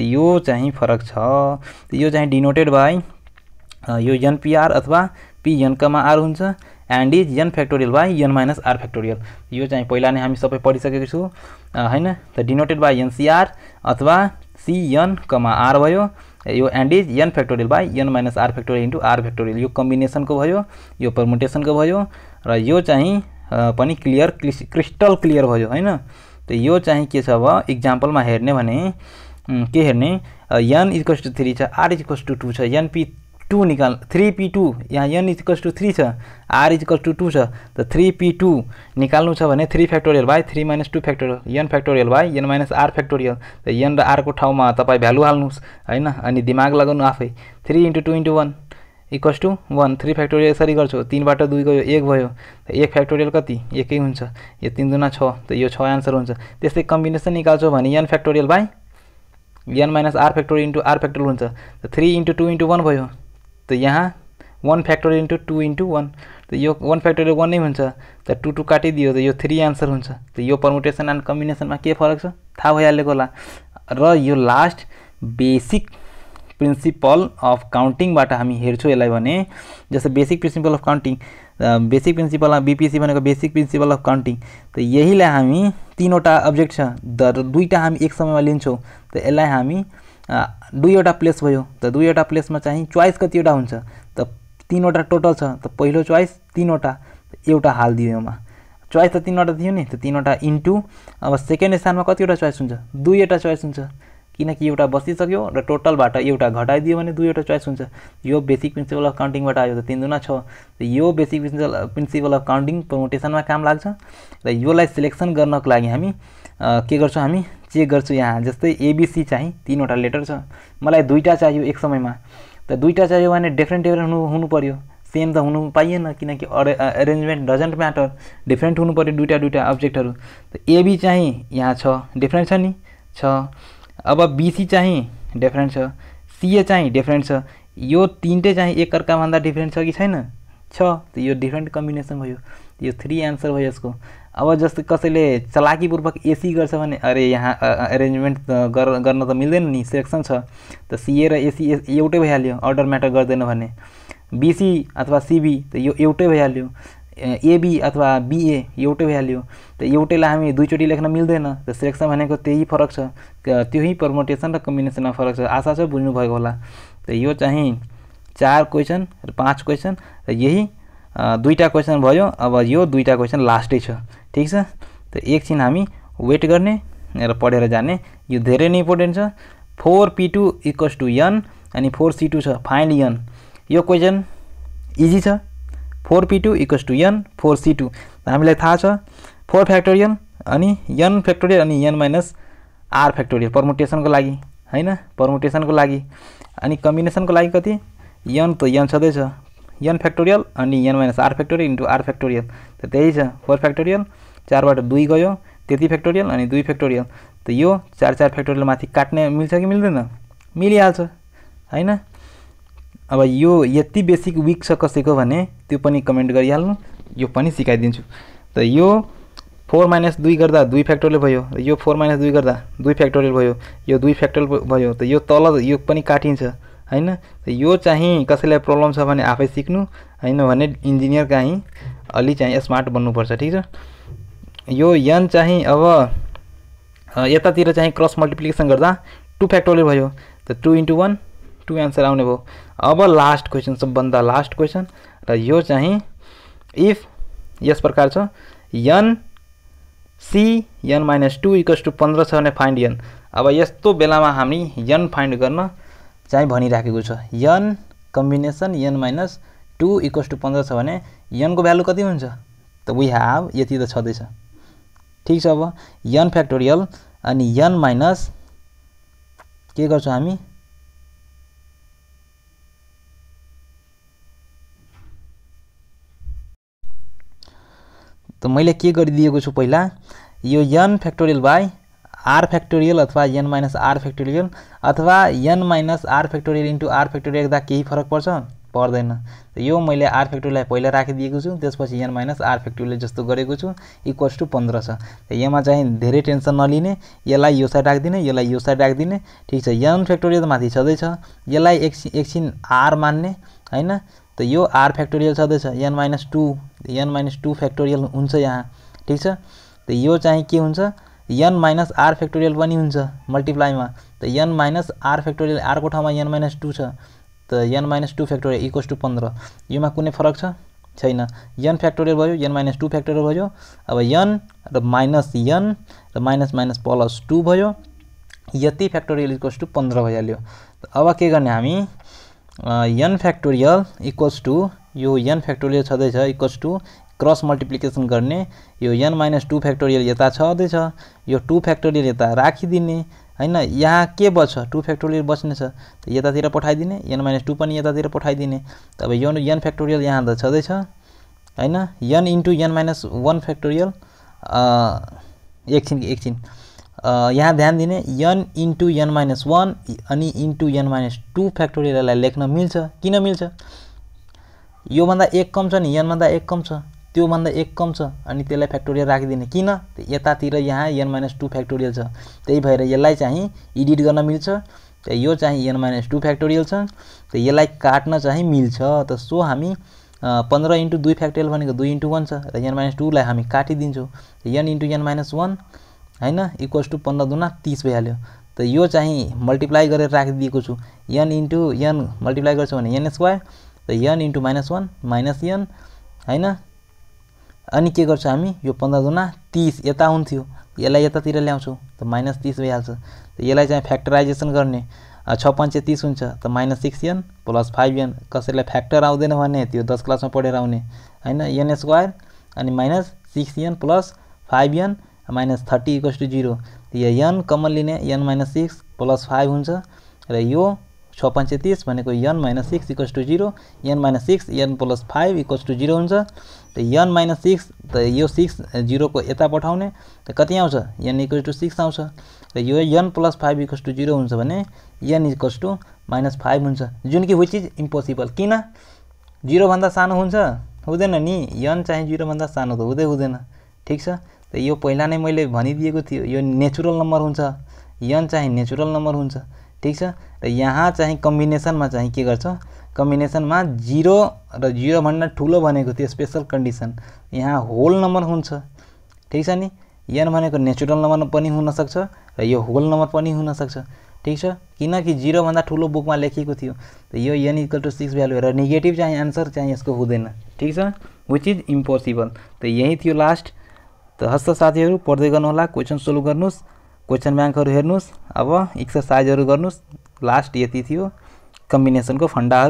यो चाहिँ फरक छ यो चाहिँ डिनोटेड बाई यो एनपिआर अथवा पी आर हुन्छ and is N factorial by N minus are factorial यो चाहिँ पहिला नै हामी सबै पढिसकेको छु होइन त डिनोटेड बाई एनसिआर अथवा सिएन कमा आर भयो यो and is N factorial by N minus are factorial into are factorial यो कम्बिनेसनको भयो यो पर्मुटेसनको भयो र यो चाहिँ पनि क्लियर क्रिस्टल क्लियर भयो होइन त यो चाहिँ के छ अब इक्जाम्पलमा हेर्ने भने के हेर्ने यन इक्वस टु थ्री छ आर इक्वस टू टू छ एनपी टू निकाल थ्री पी टू यहाँ यन इजिकल्स टू थ्री छ आर इजिकल्स टू टू छ त थ्री पी टू निकाल्नु छ भने three factorial by three minus two factorial n factorial by N minus are factorial त यन र आरको ठाउँमा तपाईँ भ्यालु हाल्नुहोस् होइन अनि दिमाग लगाउनु आफै three into two into one equals to one three factorial यसरी गर्छु तिनबाट दुई गयो एक भयो एक फ्याक्टोरियल कति एकै हुन्छ यो तिन दुना छ त यो छ एन्सर हुन्छ त्यस्तै कम्बिनेसन निकाल्छौँ भने n factorial by N minus are factorial into are factorial हुन्छ त three into two into one भयो त यहाँ one factorial into two into one त यो वान फ्याक्टोरियल नै हुन्छ त टू टू काटिदियो त यो थ्री आन्सर हुन्छ त यो पर्मुटेसन एन्ड कम्बिनेसनमा के फरक छ थाहा भइहालेको होला र यो लास्ट बेसिक प्रिन्सिपल अफ काउन्टिङबाट हामी हेर्छौँ यसलाई भने जस्तो basic principle of counting basic principle BPC भनेको बेसिक प्रिन्सिपल अफ काउन्टिङ त यहीलाई हामी तिनवटा अब्जेक्ट छ द दुईवटा हामी एक समयमा लिन्छौँ त यसलाई हामी दुईवटा प्लेस भयो त दुईवटा प्लेसमा चाहिँ चोइस कतिवटा हुन्छ त तिनवटा टोटल छ त पहिलो चोइस तिनवटा एउटा हालिदियोमा चोइस त तिनवटा थियो नि त तिनवटा इन्टु अब सेकेन्ड स्थानमा कतिवटा चोइस हुन्छ दुईवटा चोइस हुन्छ किनकि एउटा बसिसक्यो र टोटलबाट एउटा घटाइदियो भने दुईवटा चोइस हुन्छ यो बेसिक प्रिन्सिपल अफ काउन्टिङबाट आयो त तिन दुना छ यो basic principle principle of counting प्रमोटेसनमा काम लाग्छ र योलाई सिलेक्सन गर्नको लागि हामी के गर्छौँ हामी चेक गर्छौँ यहाँ जस्तै एबिसी चाहिँ तिनवटा लेटर छ मलाई दुईवटा चाहियो एक समयमा त दुईवटा चाहियो भने डिफ्रेन्ट डिफ्रेन्ट हुनु हुनु पऱ्यो सेम त हुनु पाइएन किनकि अरे एरेन्जमेन्ट डजन्ट म्याटर डिफ्रेन्ट हुनु पऱ्यो दुइटा दुइटा अब्जेक्टहरू त एबी चाहिँ यहाँ छ डिफ्रेन्ट छ नि छ अब बिसी चाहिँ डिफ्रेन्ट छ सिए चाहिँ डिफ्रेन्ट छ यो तिनटै चाहिँ एकअर्काभन्दा डिफ्रेन्ट छ कि छैन छ यो डिफ्रेन्ट कम्बिनेसन भयो यो थ्री एन्सर भयो यसको अब जस्त कसले चलाकीपूर्वक एसी गर्छ अरे यहाँ एरेन्जमेन्ट कर मिलेन त मिल्दैन नि सेक्सन छ त सिए र एसी एउटै भइहाल्यो अर्डर मैटर गर्दैन भने बिसी अथवा सीबी तो यो एवटे भइहाल्यो एबी अथवा बिए एउटै भइहाल्यो त एउटैलाई हामी दुईचोटि लेख्न मिल्दैन त सेलेक्सन भनेको त्यही फरक छ त्यही पर्मोटेसन र कम्बिनेसनमा फरक आशा से बुझ्भ होला त यो चार क्वेसन पांच पाँच यही दुईवटा क्वेसन भयो अब यो दुईवटा क्वेसन लास्टै छ ठिक छ त एकछिन हामी वेट गर्ने र पढेर जाने यो धेरै नै इम्पोर्टेन्ट छ four P two equals to n अनि फोर सी टू छ फाइन यन यो क्वेसन इजी छ four P two equals to n four C two हामीलाई थाहा छ फोर फ्याक्टोरियल अनि यन फ्याक्टोरियल अनि यन माइनस आर फ्याक्टोरियल पर्मुटेसनको लागि होइन पर्मुटेसनको लागि अनि कम्बिनेसनको लागि कति यन त यन छँदैछ यन फ्याक्टोरियल अनि n minus are factorial into are factorial त त्यही छ फोर फ्याक्टोरियल चारबाट दुई गयो त्यति फ्याक्टोरियल अनि दुई फ्याक्टोरियल त यो चार चार फ्याक्टोरियल माथि काट्ने मिल्छ कि मिल्दैन मिलिहाल्छ होइन अब यो यति बेसिक विक छ कसैको भने त्यो पनि कमेन्ट गरिहाल्नु यो पनि सिकाइदिन्छु त यो फोर माइनस दुई गर्दा दुई फ्याक्टोरियल भयो यो फोर माइनस दुई गर्दा दुई फ्याक्टोरियल भयो यो दुई फ्याक्टोरियल भयो त यो तल यो पनि काटिन्छ है यो चाहिँ कसैलाई प्रब्लम छ है इंजीनियर कहीं अल चाह अलि चाहिँ स्मार्ट बनु ठीक है यो यन चाहिँ अब ये चाहे क्रस मल्टिप्लिकेसन कर टू फ्याक्टोरियल भो तो two into one two answer आने भो अब लास्ट सब भाग लास्ट क्वेश्चन रो चाह इफ इस प्रकार से n C N minus two equal to पंद्रह फाइंड यन अब यो बेला में हमी यन फाइंड करना चाहिँ भनिराखेको छ n combination n minus two equals to पन्ध्र छ भने यनको भ्यालु कति हुन्छ त वी ह्याभ यति त छँदैछ ठिक छ अब यन फ्याक्टोरियल अनि यन माइनस के गर्छौँ हामी त मैले के गरिदिएको छु पहिला यो n factorial by r factorial अथवा एन माइनस आर फैक्टोरियल अथवा n minus are factorial into r factorial देखा केही फरक पर्छ पर्दैन यो मैले आर फैक्टोरियल पहिला राखिदिएको छु त्यसपछि एन माइनस आर फ्याक्टोरियल जस्तो गरेको छु इक्वल्स टु पन्ध्र छ यसमा चाहिँ धेरै टेन्सन नलिने यसलाई यो साइड राखिदिने यसलाई यो साइड राखिदिने ठिक छ एन फ्याक्टोरियल माथि छँदैछ यसलाई एकछि एकछिन आर मान्ने होइन त यो आर फ्याक्टोरियल छँदैछ n minus two n minus two factorial हुन्छ यहाँ ठिक छ त यो चाहिँ के हुन्छ एन माइनस आर फ्याक्टोरियल पनि हुन्छ मल्टिप्लाईमा त एन माइनस आर फ्याक्टोरियल आरको ठाउँमा एन माइनस टू छ त n minus two factorial equals to पन्ध्र योमा कुनै फरक छ छैन एन फ्याक्टोरियल भयो एन माइनस टू फ्याक्टोरियल भयो अब एन र माइनस एन र माइनस माइनस प्लस टू भयो यति फ्याक्टोरियल इक्वस टू पन्ध्र भइहाल्यो अब के गर्ने हामी एन फ्याक्टोरियल इक्वस टू यो एन फ्याक्टोरियल छँदैछ इक्वस टू क्रस मल्टिप्लिकेसन गर्ने यो एन माइनस टू फ्याक्टोरियल यता छँदैछ यो टू फ्याक्टोरियल यता राखिदिने होइन यहाँ के बच्छ टू फ्याक्टोरियल बस्नेछ त यतातिर पठाइदिने एन माइनस टू पनि यतातिर पठाइदिने तब अब यो एन फ्याक्टोरियल यहाँ त छँदैछ होइन n into n minus one factorial एकछिन एकछिन यहाँ ध्यान दिने n into n minus one अनि इन्टु एन माइनस टू फ्याक्टोरियललाई लेख्न मिल्छ किन मिल्छ योभन्दा एक कम छ नि एनभन्दा एक कम छ त्योभन्दा एक कम छ अनि त्यसलाई फ्याक्टोरियल राखिदिने किन यतातिर यहाँ एन माइनस टू फ्याक्टोरियल छ त्यही भएर यसलाई चाहिँ एडिट गर्न मिल्छ त यो चाहिँ एन माइनस टू फ्याक्टोरियल छ त यसलाई काट्न चाहिँ मिल्छ त सो हामी पन्ध्र इन्टु दुई फ्याक्टोरियल भनेको दुई इन्टु वान छ र एन माइनस टूलाई हामी काटिदिन्छौँ n into n minus one होइन इक्वल्स टू पन्ध्र दुना तिस भइहाल्यो त यो चाहिँ मल्टिप्लाई गरेर राखिदिएको छु एन इन्टु एन मल्टिप्लाई गर्छु भने एन स्क्वायर त n into minus one minus n होइन अनि के गर्छौँ हामी यो पन्ध्र दुना तिस यता हुन्थ्यो यसलाई यतातिर ल्याउँछौँ त माइनस तिस भइहाल्छ त यसलाई चाहिँ फ्याक्टराइजेसन गर्ने छ पञ्चे तिस हुन्छ त minus six n plus five n कसैलाई फ्याक्टर आउँदैन भने त्यो दस क्लासमा पढेर आउने होइन एन स्क्वायर अनि minus six n plus five n minus thirty equals to zero यो एन कमन लिने n minus six plus five हुन्छ र यो छ सय तिस भनेको n minus six equals to zero n minus six n plus five equals to zero हुन्छ त एन माइनस सिक्स त यो सिक्स जिरोको यता पठाउने त कति आउँछ एन इक्वस टू सिक्स आउँछ र यो n plus five equals to zero हुन्छ भने n equals to minus five हुन्छ जुन कि विच इज इम्पोसिबल किन जिरोभन्दा सानो हुन्छ हुँदैन नि एन चाहिँ जिरोभन्दा सानो त हुँदै हुँदैन ठिक छ त यो पहिला नै मैले भनिदिएको थियो यो नेचुरल नम्बर हुन्छ एन चाहिँ नेचुरल नम्बर हुन्छ ठिक छ र यहाँ चाहिँ कम्बिनेसनमा चाहिँ के गर्छ कम्बिनेसनमा जिरो र जिरोभन्दा ठुलो भनेको त्यो स्पेसल कन्डिसन यहाँ होल नम्बर हुन्छ ठिक छ नि एन भनेको नेचुरल नम्बर पनि हुनसक्छ र यो होल नम्बर पनि हुनसक्छ ठिक छ किनकि जिरोभन्दा ठुलो बुकमा लेखिएको थियो त यो n equal to six value र नेगेटिभ चाहिँ एन्सर चाहिँ यसको हुँदैन ठिक छ विच इज इम्पोसिबल त यही थियो लास्ट त हस्त साथीहरू पढ्दै गर्नु होला क्वेसन सोल्भ गर्नुहोस् क्वेश्चन बैंक हेनो अब एक्सर्साइजहरू गर्नुहोस् लास्ट यति कम्बिनेसन को फंडा